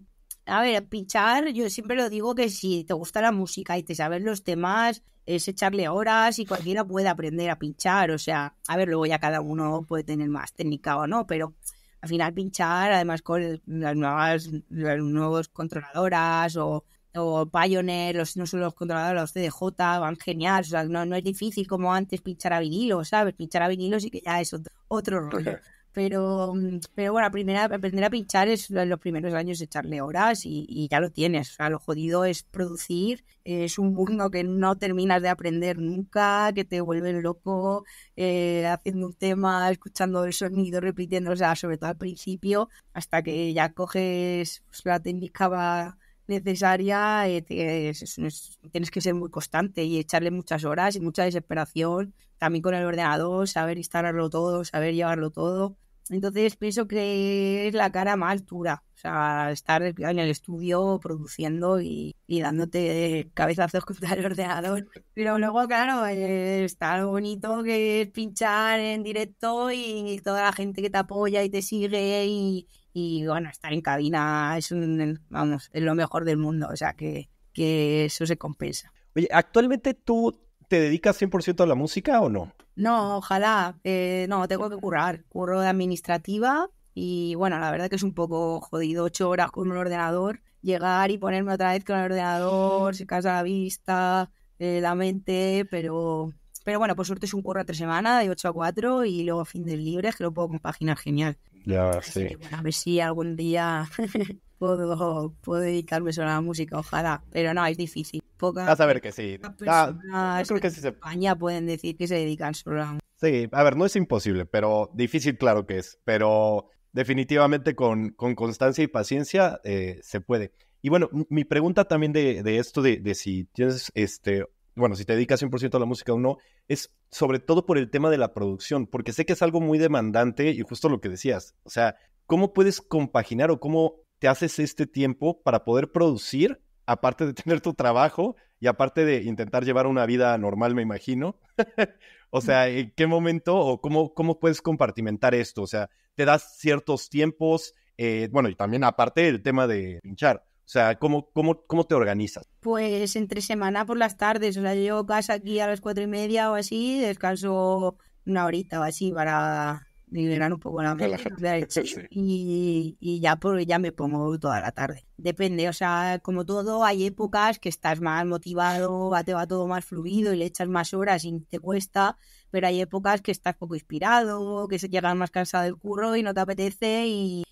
a ver, pinchar, yo siempre lo digo que si te gusta la música y te sabes los temas, es echarle horas y cualquiera puede aprender a pinchar. O sea, a ver, luego ya cada uno puede tener más técnica o no, pero al final pinchar, además con las nuevas, controladoras o, o Pioneer, no solo los controladores, los CDJ, van genial. O sea, no, es difícil como antes pinchar a vinilo, ¿sabes? Pinchar a vinilo sí que ya es otro rollo. Pero, mm, pero bueno, primera, aprender a pinchar es en los primeros años echarle horas y, ya lo tienes. O sea, lo jodido es producir, es un mundo que no terminas de aprender nunca, que te vuelve loco eh, haciendo un tema, escuchando el sonido, repitiendo, sea, sobre todo al principio, hasta que ya coges pues, la técnica va necesaria, eh, tienes, que ser muy constante y echarle muchas horas y mucha desesperación, también con el ordenador, saber instalarlo todo, saber llevarlo todo. Entonces pienso que es la cara más dura, o sea, estar en el estudio produciendo y, dándote cabezazos con el ordenador. Pero luego, claro, eh, está lo bonito que es pinchar en directo y toda la gente que te apoya y te sigue y, y bueno, estar en cabina es un, vamos, lo mejor del mundo, o sea que, que eso se compensa. Oye, actualmente tú te dedicas 100% a la música o no? No, ojalá, eh, no, tengo que currar, curro de administrativa y bueno, la verdad que es un poco jodido, ocho horas con un ordenador, llegar y ponerme otra vez con el ordenador, se casa la vista, eh, la mente, pero pero bueno, por suerte es un curro a tres semanas, de 8 a 4 y luego fin de libre, que lo puedo compaginar genial. Ya, sí. a ver si algún día puedo, puedo dedicarme solo a la música, ojalá. Pero no, es difícil. a ver que sí. Ah, en España pueden decir que se dedican solo a Sí, a ver, no es imposible, pero difícil claro que es. Pero definitivamente con, con constancia y paciencia eh, se puede. Y bueno, mi pregunta también de, de esto, de, de, si tienes este, bueno, si te dedicas 100% a la música o no, es sobre todo por el tema de la producción, porque sé que es algo muy demandante y justo lo que decías, o sea, ¿cómo puedes compaginar o cómo te haces este tiempo para poder producir, aparte de tener tu trabajo y aparte de intentar llevar una vida normal, me imagino? o sea, ¿en qué momento o cómo, cómo puedes compartimentar esto? O sea, ¿te das ciertos tiempos? Eh, bueno, y también aparte el tema de pinchar o sea, ¿cómo, cómo, te organizas? Pues entre semana por las tardes. O sea, yo casa aquí a las cuatro y media o así, descanso una horita o así para liberar un poco la mente. Y, ya por ya me pongo toda la tarde. Depende, o sea, como todo, hay épocas que estás más motivado, te va todo más fluido y le echas más horas y te cuesta pero hay épocas que estás poco inspirado, que llegas más cansado del curro y no te apetece y,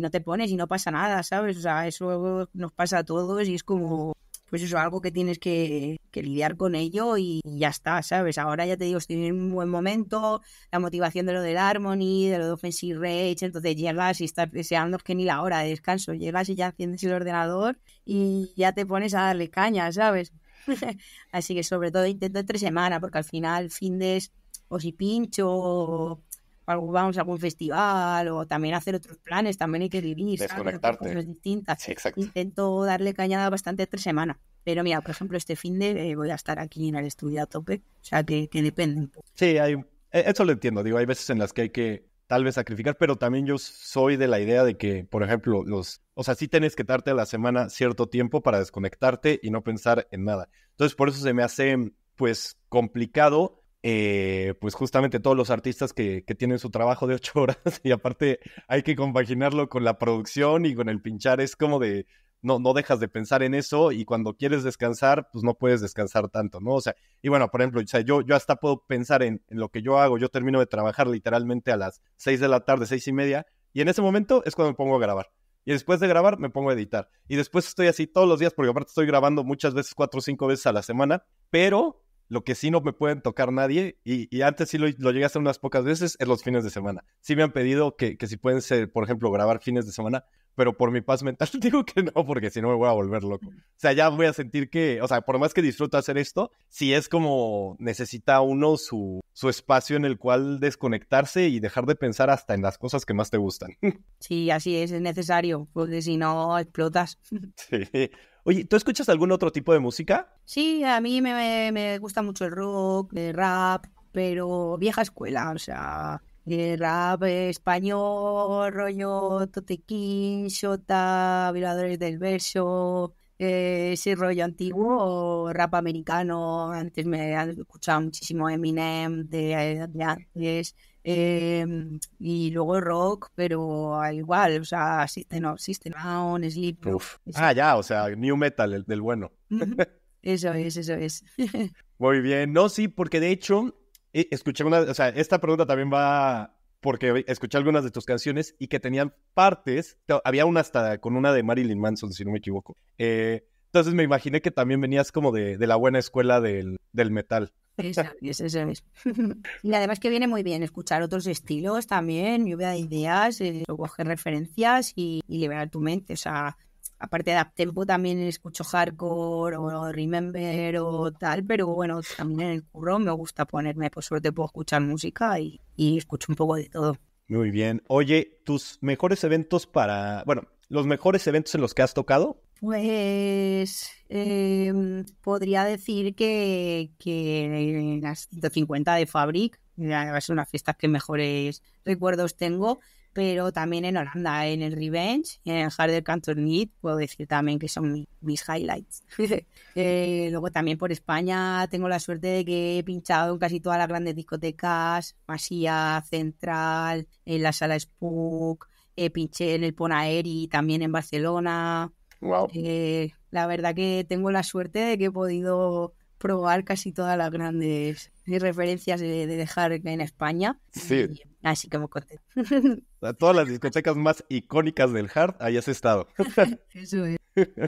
no te pones y no pasa nada, ¿sabes? O sea, eso nos pasa a todos y es como, pues eso, algo que tienes que, lidiar con ello y, ya está, ¿sabes? Ahora ya te digo, estoy en un buen momento, la motivación de lo del Harmony, de lo de Offensive Rage, entonces llegas y estás deseando que ni la hora de descanso, llegas y ya enciendes el ordenador y ya te pones a darle caña, ¿sabes? Así que sobre todo intento tres semanas porque al final fin de o si pincho o, vamos a algún festival o también hacer otros planes, también hay que vivir. Desconectarte. Cosas distintas. Intento darle cañada bastante tres semanas Pero mira, por ejemplo, este fin de eh, voy a estar aquí en el estudio a tope. O sea, que, un depende. Sí, hay, eh, eso lo entiendo. Digo, hay veces en las que hay que tal vez sacrificar, pero también yo soy de la idea de que, por ejemplo, los, o sea, sí tienes que darte a la semana cierto tiempo para desconectarte y no pensar en nada. Entonces, por eso se me hace, pues, complicado, eh, pues, justamente todos los artistas que, que tienen su trabajo de ocho horas y aparte hay que compaginarlo con la producción y con el pinchar, es como de, no, no dejas de pensar en eso y cuando quieres descansar, pues no puedes descansar tanto, ¿no? O sea, y bueno, por ejemplo, o yo, yo hasta puedo pensar en, lo que yo hago, yo termino de trabajar literalmente a las seis de la tarde, seis y media, y en ese momento es cuando me pongo a grabar. Y después de grabar me pongo a editar. Y después estoy así todos los días, porque aparte estoy grabando muchas veces, cuatro o cinco veces a la semana, pero lo que sí no me pueden tocar nadie, y, antes sí lo, lo, llegué a hacer unas pocas veces, es los fines de semana. Sí me han pedido que, que si pueden ser, por ejemplo, grabar fines de semana, pero por mi paz mental digo que no, porque si no me voy a volver loco. O sea, ya voy a sentir que, o sea, por más que disfruto hacer esto, si es como necesita uno su, espacio en el cual desconectarse y dejar de pensar hasta en las cosas que más te gustan. Sí, así es, es necesario, porque si no explotas. Sí. Oye, ¿tú escuchas algún otro tipo de música? Sí, a mí me, me gusta mucho el rock, el rap, pero vieja escuela, o sea, rap español, rollo Totequín, Shota, Violadores del Verso, eh, ese rollo antiguo, rap americano. Antes me han escuchado muchísimo Eminem de, antes. Em, y luego rock, pero igual, o sea, System System Down, Sleep. Ah, ya, o sea, New Metal, el del bueno. eso es, eso es. Muy bien, no, sí, porque de hecho escuché una, o sea, esta pregunta también va porque escuché algunas de tus canciones y que tenían partes, había una hasta con una de Marilyn Manson, si no me equivoco. Eh, entonces me imaginé que también venías como de, de la buena escuela del, del metal. Exacto, esa, es. Y además que viene muy bien escuchar otros estilos también, lluvia de ideas, eh, coger referencias y liberar tu mente. O sea, aparte de Uptempo también escucho hardcore o Remember o tal, pero bueno, también en el curro me gusta ponerme, por suerte puedo escuchar música y, escucho un poco de todo. Muy bien. Oye, tus mejores eventos para, bueno, los mejores eventos en los que has tocado, pues em, podría decir que, en las 150 de Fabric, es una fiestas que mejores recuerdos tengo pero también en Holanda, en el Revenge, en Harder Cantor Need, puedo decir también que son mis, highlights. Eh, luego también por España tengo la suerte de que he pinchado en casi todas las grandes discotecas, Masía, Central, en la Sala Spook, he eh, pinché en el Ponaeri, también en Barcelona. Eh, la verdad que tengo la suerte de que he podido probar casi todas las grandes referencias de, de dejar en España. Sí. así que me contento. todas las discotecas más icónicas del hard hayas estado. Eso es.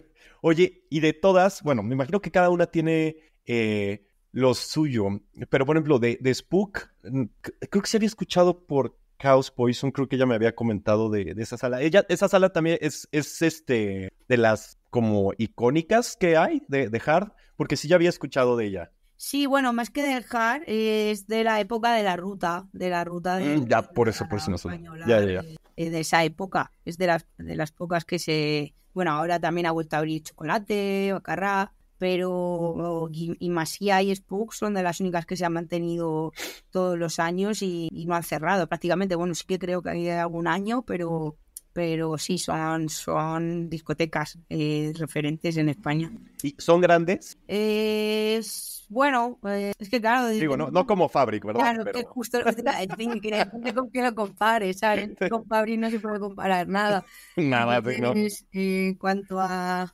Oye, y de todas, bueno, me imagino que cada una tiene eh, lo suyo, pero por ejemplo, de, Spook, mm, creo que se había escuchado por Chaos Poison, creo que ella me había comentado de, esa sala. Ella, esa sala también es, es este, de las como icónicas que hay de, de hard. Porque sí ya había escuchado de ella. Sí, bueno, más que dejar, es de la época de la ruta, de la ruta de... Mm, ya, por eso, por eso no Ya, ya, ya. Eh, de, esa época, es de las, de las pocas que se... Bueno, ahora también ha vuelto a abrir Chocolate, Bacarra, pero y, y Masía y Spook son de las únicas que se han mantenido todos los años y, y no han cerrado prácticamente. Bueno, sí que creo que hay algún año, pero pero sí, son, son discotecas eh, referentes en España. ¿Y son grandes? Eh, bueno, eh, es que claro... Digo, no, no como Fabric, ¿verdad? Claro, que justo que, con que lo compares, ¿sabes? Con Fabric no se puede comparar nada. nada, pero no. Eh, en cuanto a...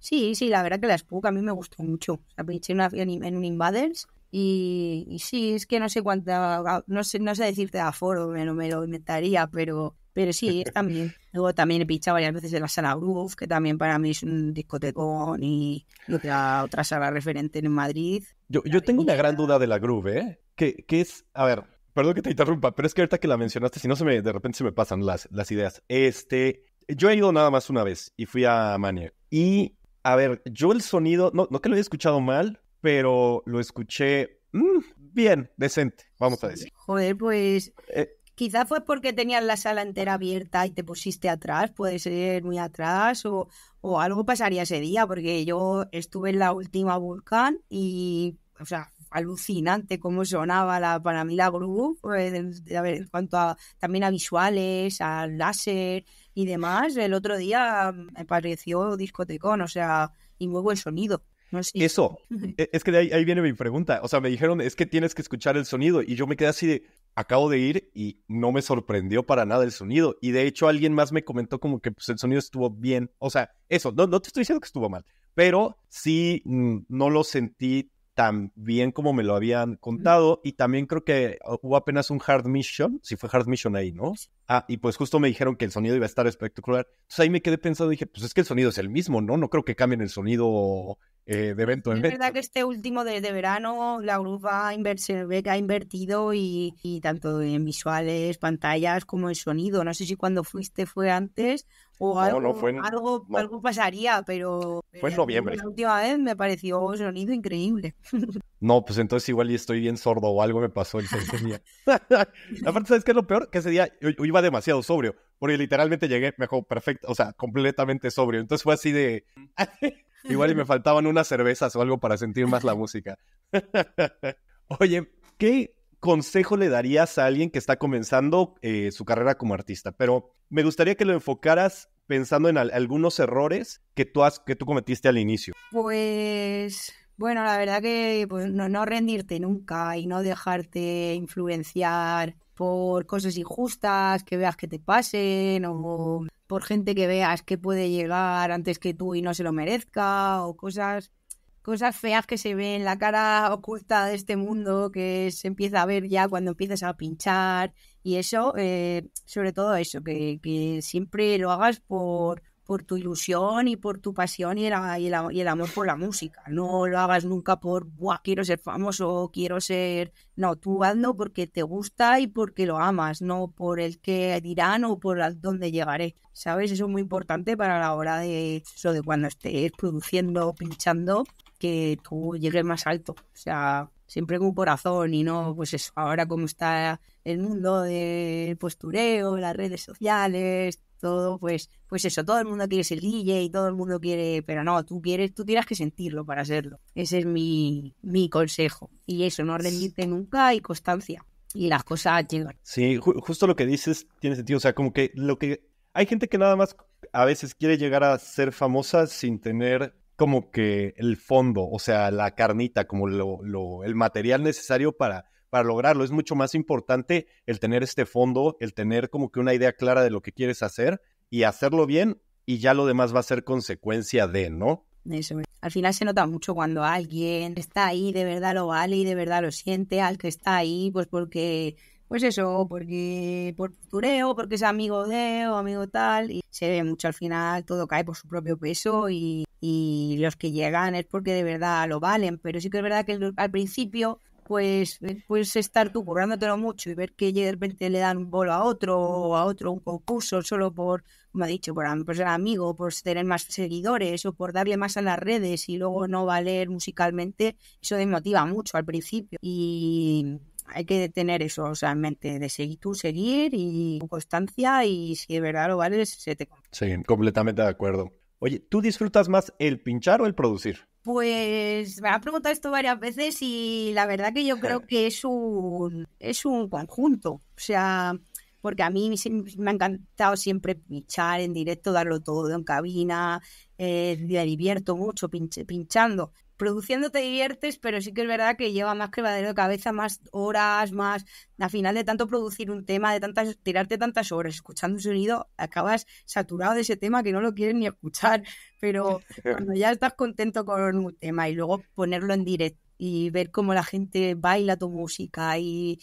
Sí, sí, la verdad que la Spook a mí me gustó mucho. La pinché en, un Invaders y, sí, es que no sé cuánta, no sé, no sé decirte a foro, me me lo inventaría, pero pero sí, también. Luego también he pinchado varias veces en la sala Groove, que también para mí es un discotecón y otra, otra sala referente en Madrid. Yo, tengo una gran duda de la Groove, ¿eh? Que, que es, a ver, perdón que te interrumpa, pero es que ahorita que la mencionaste, si no se me, de repente se me pasan las, las ideas. Este, yo he ido nada más una vez y fui a Manier. Y, a ver, yo el sonido, no, no que lo haya escuchado mal, pero lo escuché mm, bien, decente, vamos a decir. Joder, pues... Eh, Quizás fue porque tenías la sala entera abierta y te pusiste atrás, puede ser muy atrás, o, algo pasaría ese día, porque yo estuve en la última Volcán y, o sea, alucinante cómo sonaba la, para mí la groove, pues, en cuanto a también a visuales, al láser y demás. El otro día me pareció discotecón, o sea, y muy buen sonido. Eso, e, es que de ahí, viene mi pregunta. O sea, me dijeron, es que tienes que escuchar el sonido. Y yo me quedé así de, acabo de ir y no me sorprendió para nada el sonido. Y de hecho alguien más me comentó como que pues, el sonido estuvo bien. O sea, eso, no, no te estoy diciendo que estuvo mal, pero sí mm, no lo sentí tan bien como me lo habían contado. Y también creo que hubo apenas un hard mission, si fue hard mission ahí, ¿no? Ah, y pues justo me dijeron que el sonido iba a estar espectacular. Entonces ahí me quedé pensando, dije, pues es que el sonido es el mismo, ¿no? No creo que cambien el sonido eh, de evento en Es verdad que este último de, de verano, la grupa ha, ha invertido y, y tanto en visuales, pantallas, como en sonido. No sé si cuando fuiste fue antes o algo, algo, pasaría, pero. Fue en noviembre. La última vez me pareció un sonido increíble. No, pues entonces igual y estoy bien sordo o algo me pasó el día. Aparte, ¿sabes qué es lo peor? Que ese día yo, iba demasiado sobrio, porque literalmente llegué, me perfecto, o sea, completamente sobrio. Entonces fue así de. igual y me faltaban unas cervezas o algo para sentir más la música. Oye, ¿qué consejo le darías a alguien que está comenzando eh, su carrera como artista? Pero me gustaría que lo enfocaras pensando en algunos errores que tú, has, que tú cometiste al inicio. Pues bueno, la verdad que pues, no, no rendirte nunca y no dejarte influenciar por cosas injustas que veas que te pasen o por gente que veas que puede llegar antes que tú y no se lo merezca o cosas cosas feas que se ven, la cara oculta de este mundo que se empieza a ver ya cuando empiezas a pinchar y eso, eh, sobre todo eso, que, siempre lo hagas por, por tu ilusión y por tu pasión y el, y, amor por la música. No lo hagas nunca por, Buah, quiero ser famoso, quiero ser... No, tú porque te gusta y porque lo amas, no por el que dirán o por dónde llegaré. ¿Sabes? Eso es muy importante para la hora de de cuando estés produciendo, pinchando, que tú llegues más alto. O sea, siempre con corazón y no, pues eso, ahora como está el mundo del postureo, las redes sociales, todo, pues, pues eso, todo el mundo quiere ser DJ, todo el mundo quiere, pero no, tú quieres, tú tienes que sentirlo para serlo. Ese es mi, mi consejo. Y eso, no rendirte nunca y constancia. Y las cosas llegan. Sí, justo lo que dices tiene sentido. O sea, como que lo que hay gente que nada más a veces quiere llegar a ser famosa sin tener como que el fondo, o sea, la carnita, como lo, lo, el material necesario para, para lograrlo. Es mucho más importante el tener este fondo, el tener como que una idea clara de lo que quieres hacer y hacerlo bien y ya lo demás va a ser consecuencia de, ¿no? Eso. Al final se nota mucho cuando alguien está ahí, de verdad lo vale y de verdad lo siente, al que está ahí, pues porque, pues eso, porque por tureo, porque es amigo de o amigo tal, y se ve mucho al final, todo cae por su propio peso y y los que llegan es porque de verdad lo valen, pero sí que es verdad que al principio pues eh, puedes estar tú currándotelo mucho y ver que de repente le dan un bolo a otro o a otro un concurso solo por, como ha dicho, por, pues, ser amigo, por tener más seguidores o por darle más a las redes y luego no valer musicalmente, eso desmotiva mucho al principio y hay que tener eso o sea, en mente, de seguir tú, seguir y con constancia y si de verdad lo vales, se te... Sí, completamente de acuerdo. Oye, ¿tú disfrutas más el pinchar o el producir? Pues me ha preguntado esto varias veces y la verdad que yo creo que es un, es un conjunto. O sea, porque a mí me ha encantado siempre pinchar en directo, darlo todo en cabina, eh, me divierto mucho pinchando produciendo te diviertes, pero sí que es verdad que lleva más cremadero de cabeza, más horas, más. Al final de tanto producir un tema, de tantas, tirarte tantas horas escuchando un sonido, acabas saturado de ese tema que no lo quieres ni escuchar. Pero cuando ya estás contento con un tema y luego ponerlo en directo y ver cómo la gente baila tu música y,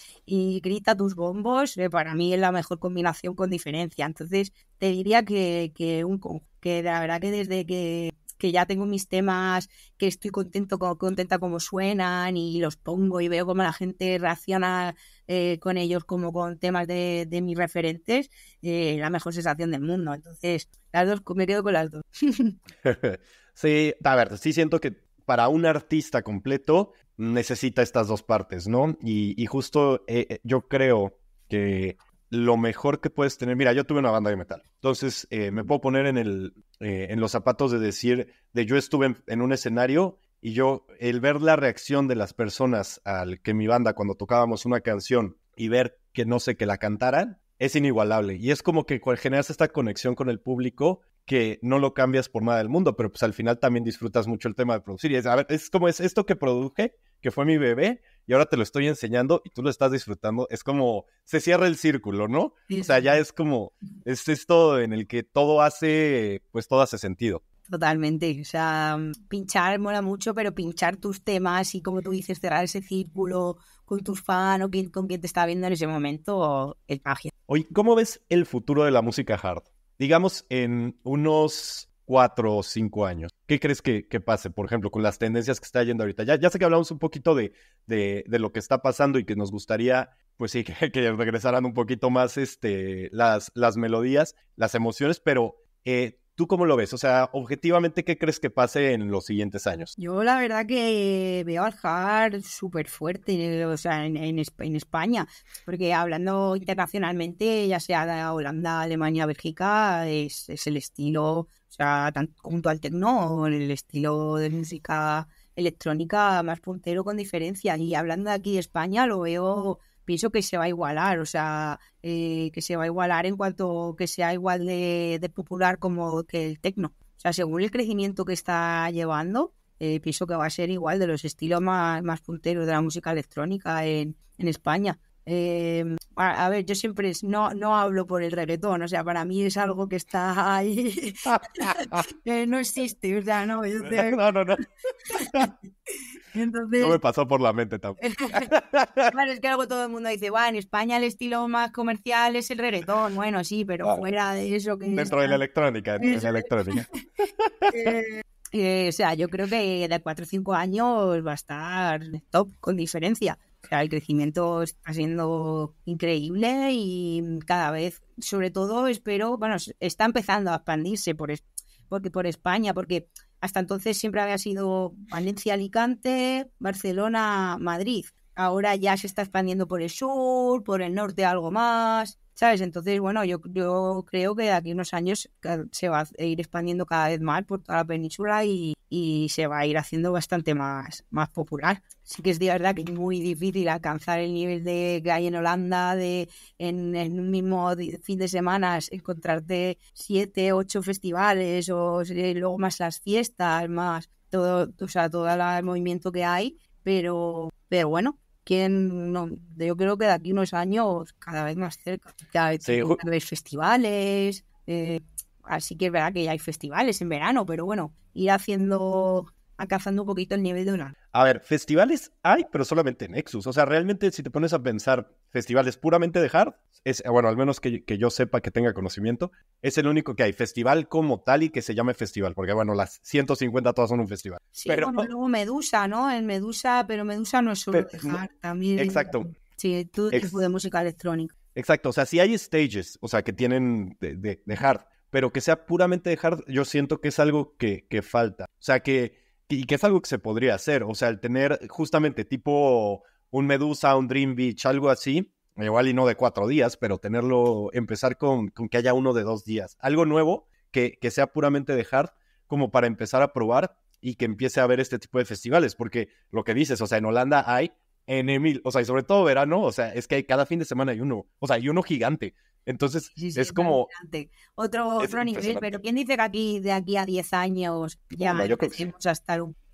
grita tus bombos, eh, para mí es la mejor combinación con diferencia. Entonces, te diría que un que la verdad que desde que que ya tengo mis temas, que estoy contento, contenta como suenan y los pongo y veo cómo la gente reacciona eh, con ellos como con temas de, de mis referentes, eh, la mejor sensación del mundo. Entonces, las dos, me quedo con las dos. sí, a ver, sí siento que para un artista completo necesita estas dos partes, ¿no? Y, justo eh, yo creo que lo mejor que puedes tener. Mira, yo tuve una banda de metal. Entonces, eh, me puedo poner en, el, eh, en los zapatos de decir, de yo estuve en, un escenario y yo, el ver la reacción de las personas al que mi banda, cuando tocábamos una canción y ver que no sé, que la cantaran, es inigualable. Y es como que generas esta conexión con el público que no lo cambias por nada del mundo, pero pues al final también disfrutas mucho el tema de producir. Y es, es como es esto que produje, que fue mi bebé, y ahora te lo estoy enseñando y tú lo estás disfrutando, es como se cierra el círculo, ¿no? O sea, ya es como, es esto en el que todo hace, pues todo hace sentido. Totalmente, o sea, mm, pinchar mola mucho, pero pinchar tus temas y como tú dices, cerrar ese círculo con tus fans o con quien te está viendo en ese momento, es magia. Oye, ¿cómo ves el futuro de la música hard? Digamos, en unos cuatro o cinco años? ¿Qué crees que, pase, por ejemplo, con las tendencias que está yendo ahorita? Ya, ya sé que hablamos un poquito de, de, lo que está pasando y que nos gustaría, pues sí, que, regresaran un poquito más este, las, las melodías, las emociones, pero eh, ¿tú cómo lo ves? O sea, objetivamente, ¿qué crees que pase en los siguientes años? Yo la verdad que veo al hard súper fuerte, o sea, en, en, España, porque hablando internacionalmente, ya sea Holanda, Alemania, Bélgica, es, es el estilo o sea, tanto junto al techno, el estilo de música electrónica más puntero con diferencia. Y hablando de aquí España, lo veo, pienso que se va a igualar, o sea, eh, que se va a igualar en cuanto que sea igual de, popular como que el tecno. O sea, según el crecimiento que está llevando, eh, pienso que va a ser igual de los estilos más, más punteros de la música electrónica en, en España. Em, a ver, yo siempre no, no hablo por el reggaetón, o sea, para mí es algo que está ahí. no existe, o sea, no. no, no, me pasó por la mente tampoco. claro, es que algo todo el mundo dice, bueno, en España el estilo más comercial es el reggaetón. Bueno, sí, pero fuera de eso que... Dentro de la electrónica, la electrónica. Eh, eh, o sea, yo creo que de 4 o 5 años va a estar top, con diferencia el crecimiento está siendo increíble y cada vez, sobre todo, espero, bueno, está empezando a expandirse por, por España, porque hasta entonces siempre había sido Valencia, Alicante, Barcelona, Madrid. Ahora ya se está expandiendo por el sur, por el norte algo más. Entonces, bueno, yo, yo creo que de aquí unos años se va a ir expandiendo cada vez más por toda la península y, se va a ir haciendo bastante más, más popular. Sí que es de verdad que es muy difícil alcanzar el nivel de que hay en Holanda, de en, un mismo fin de semana encontrarte siete, ocho festivales, o luego más las fiestas, más todo, sea, todo el movimiento que hay, pero, pero bueno, quien no, yo creo que de aquí unos años cada vez más cerca. Cada hay festivales, eh, así que es verdad que ya hay festivales en verano, pero bueno, ir haciendo acazando un poquito el nivel de una. A ver, festivales hay, pero solamente en Nexus. O sea, realmente si te pones a pensar festivales puramente de hard, es, eh, bueno, al menos que, yo sepa que tenga conocimiento, es el único que hay. Festival como tal y que se llame festival, porque bueno, las 150 todas son un festival. Sí, pero luego Medusa, ¿no? En Medusa, pero Medusa no es solo de hard, también. Exacto. sí, tú Ex de música electrónica. Exacto, o sea, si hay stages, o sea, que tienen de, hard, pero que sea puramente de hard, yo siento que es algo que, que falta. O sea, que y que es algo que se podría hacer, o sea, el tener justamente tipo un Medusa, un Dream Beach, algo así, igual y no de cuatro días, pero tenerlo, empezar con, con que haya uno de dos días, algo nuevo que, que sea puramente de hard, como para empezar a probar y que empiece a haber este tipo de festivales, porque lo que dices, o sea, en Holanda hay en Emil, o sea, y sobre todo verano, o sea, es que cada fin de semana hay uno, o sea, hay uno gigante, entonces, es como... Otro, nivel, pero ¿quién dice que aquí, de aquí a 10 años ya vamos un...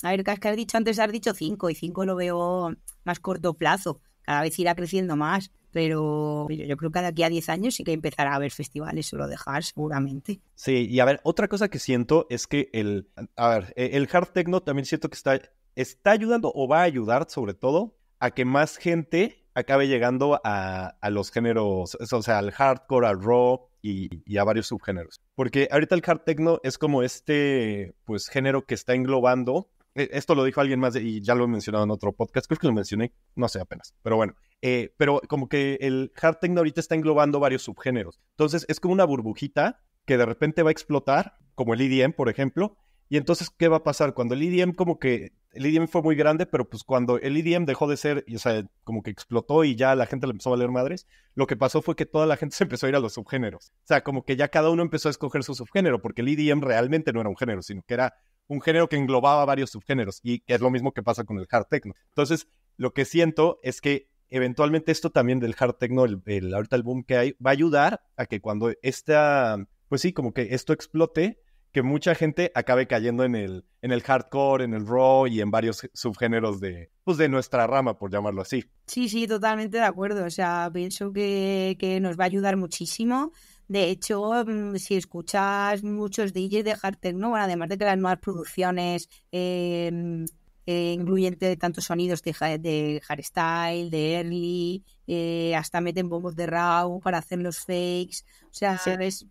A ver, es que has dicho antes, has dicho 5 y 5 lo veo más corto plazo. Cada vez irá creciendo más, pero yo creo que de aquí a 10 años sí que empezará a haber festivales, solo hard, seguramente. Sí, y a ver, otra cosa que siento es que el, a ver, e, el hard techno también siento que está, está ayudando o va a ayudar sobre todo a que más gente acabe llegando a, los géneros, o sea, al hardcore, al rock y, a varios subgéneros. Porque ahorita el hard techno es como este, pues, género que está englobando. Eh, esto lo dijo alguien más y ya lo he mencionado en otro podcast, creo que lo mencioné, no sé, apenas, pero bueno. Eh, pero como que el hard techno ahorita está englobando varios subgéneros. Entonces es como una burbujita que de repente va a explotar, como el EDM, por ejemplo, y entonces, ¿qué va a pasar? Cuando el EDM como que el EDM fue muy grande, pero pues cuando el EDM dejó de ser, o sea, como que explotó y ya la gente le empezó a valer madres, lo que pasó fue que toda la gente se empezó a ir a los subgéneros. O sea, como que ya cada uno empezó a escoger su subgénero, porque el EDM realmente no era un género, sino que era un género que englobaba varios subgéneros, y es lo mismo que pasa con el hard techno. Entonces, lo que siento es que eventualmente esto también del hard techno, el, el, ahorita el boom que hay, va a ayudar a que cuando esta, pues sí, como que esto explote, que mucha gente acabe cayendo en el, en el hardcore, en el raw y en varios subgéneros de, pues, de nuestra rama, por llamarlo así. Sí, sí, totalmente de acuerdo. O sea, pienso que, nos va a ayudar muchísimo. De hecho, mm, si escuchas muchos DJs de hard techno, además de que las nuevas producciones eh, mm, eh, incluyente de tantos sonidos de, de hardstyle, de early, eh, hasta meten bombos de RAW para hacer los fakes. O sea,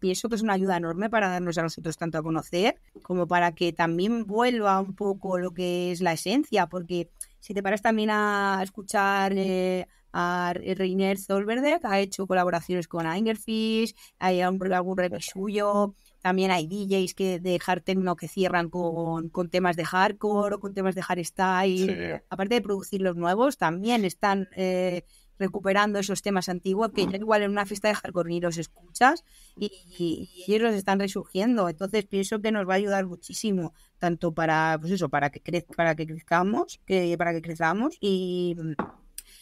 pienso que es una ayuda enorme para darnos a nosotros tanto a conocer como para que también vuelva un poco lo que es la esencia, porque si te paras también a escuchar eh, a Reiner que ha hecho colaboraciones con Angerfish, hay algún, algún suyo. También hay DJs que de hard techno que cierran con, con temas de hardcore o con temas de hardstyle. Aparte de producir los nuevos, también están eh, recuperando esos temas antiguos que mm. igual en una fiesta de hardcore ni los escuchas y, ellos los están resurgiendo. Entonces pienso que nos va a ayudar muchísimo, tanto para pues eso, para que crez para que crezcamos, que para que crezcamos y,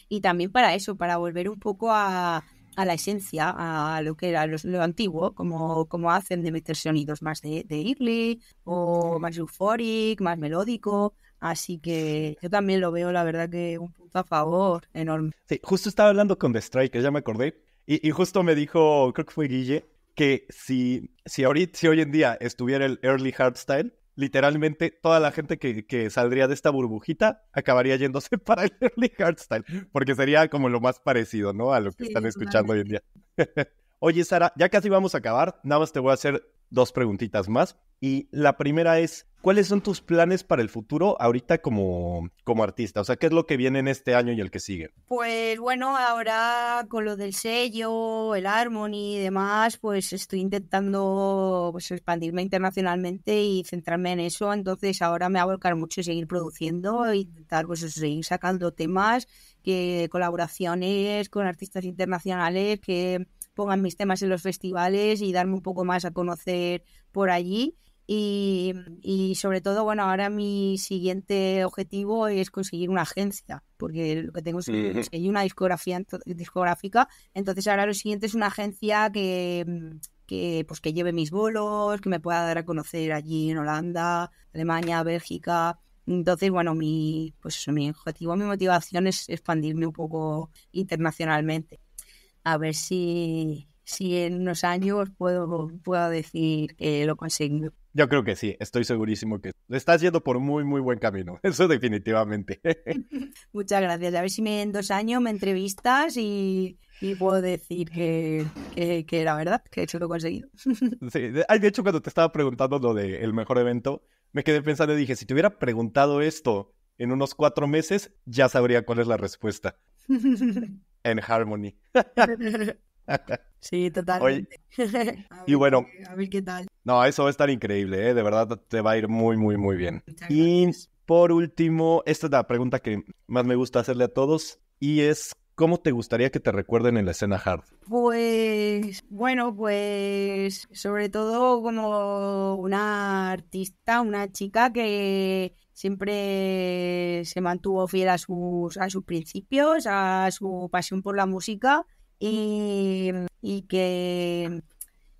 y también para eso, para volver un poco a, la esencia, a lo que era lo antiguo, como, como hacen de meter sonidos más de, de early, o más euphoric, más melódico, Así que yo también lo veo, la verdad, que un punto a favor enorme. Sí, justo estaba hablando con The Strike, ya me acordé. Y, justo me dijo, creo que fue Guille, que si, si ahorita, si hoy en día estuviera el early hardstyle, literalmente toda la gente que, que, saldría de esta burbujita acabaría yéndose para el early hardstyle, porque sería como lo más parecido, ¿no? A lo que están escuchando hoy en día. Oye, Sara, ya casi vamos a acabar, nada más te voy a hacer dos preguntitas más. Y la primera es, ¿Cuáles son tus planes para el futuro ahorita como, como artista? O sea, ¿qué es lo que viene en este año y el que sigue? Pues bueno, ahora con lo del sello, el Harmony y demás, pues estoy intentando pues, expandirme internacionalmente y centrarme en eso. Entonces ahora me va a volcar mucho seguir produciendo e intentar pues, seguir sacando temas, que colaboraciones con artistas internacionales que pongan mis temas en los festivales y darme un poco más a conocer por allí y, sobre todo, bueno, ahora mi siguiente objetivo es conseguir una agencia, porque lo que tengo es que hay una discografía discográfica. Entonces ahora lo siguiente es una agencia que, mm, pues, que lleve mis bolos, que me pueda dar a conocer allí en Holanda, Alemania, Bélgica. Entonces, bueno, mi, pues mi objetivo, mi motivación es expandirme un poco internacionalmente. A ver si, si en unos años puedo, puedo decir que lo conseguí. Yo creo que sí, estoy segurísimo que estás yendo por muy, muy buen camino, eso definitivamente. Muchas gracias, a ver si me, en dos años me entrevistas y, puedo decir que, que, era verdad, que eso lo he conseguido. Sí, de hecho cuando te estaba preguntando lo del mejor evento, me quedé pensando y dije, si te hubiera preguntado esto en unos cuatro meses, ya sabría cuál es la respuesta. en Harmony. Sí, totalmente. y bueno. A ver qué tal. No, eso va a estar increíble, ¿eh? De verdad te va a ir muy, muy, muy bien. Y por último, esta es la pregunta que más me gusta hacerle a todos y es, ¿cómo te gustaría que te recuerden en la escena hard? Pues, bueno, pues sobre todo como una artista, una chica que siempre se mantuvo fiel a sus, a sus principios, a su pasión por la música y, que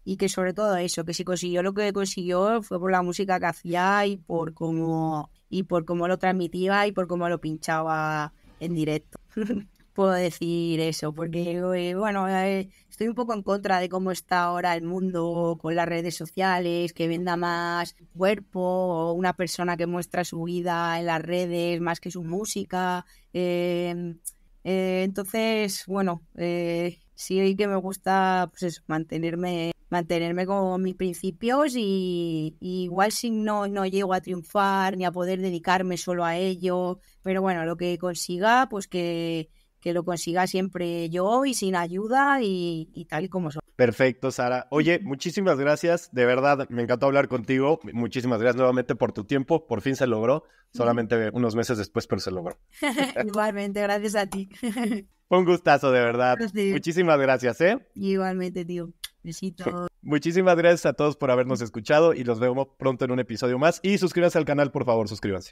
y que sobre todo eso, que si consiguió lo que consiguió fue por la música que hacía y por cómo y por cómo lo transmitía y por cómo lo pinchaba en directo. Puedo decir eso, porque eh, bueno, eh, estoy un poco en contra de cómo está ahora el mundo con las redes sociales, que venda más cuerpo o una persona que muestra su vida en las redes más que su música. Eh, eh, entonces, bueno, eh, sí que me gusta pues mantenerme, mantenerme con mis principios y, y, igual si no, no llego a triunfar ni a poder dedicarme solo a ello, pero bueno, lo que consiga, pues que, que lo consiga siempre yo y sin ayuda y, tal y como soy. Perfecto, Sara. Oye, muchísimas gracias. De verdad, me encantó hablar contigo. Muchísimas gracias nuevamente por tu tiempo. Por fin se logró. Solamente unos meses después, pero se logró. Igualmente, gracias a ti. Un gustazo, de verdad. Muchísimas gracias, ¿eh? Igualmente, tío. Besitos. Muchísimas gracias a todos por habernos escuchado y los vemos pronto en un episodio más. Y suscríbanse al canal, por favor, suscríbanse.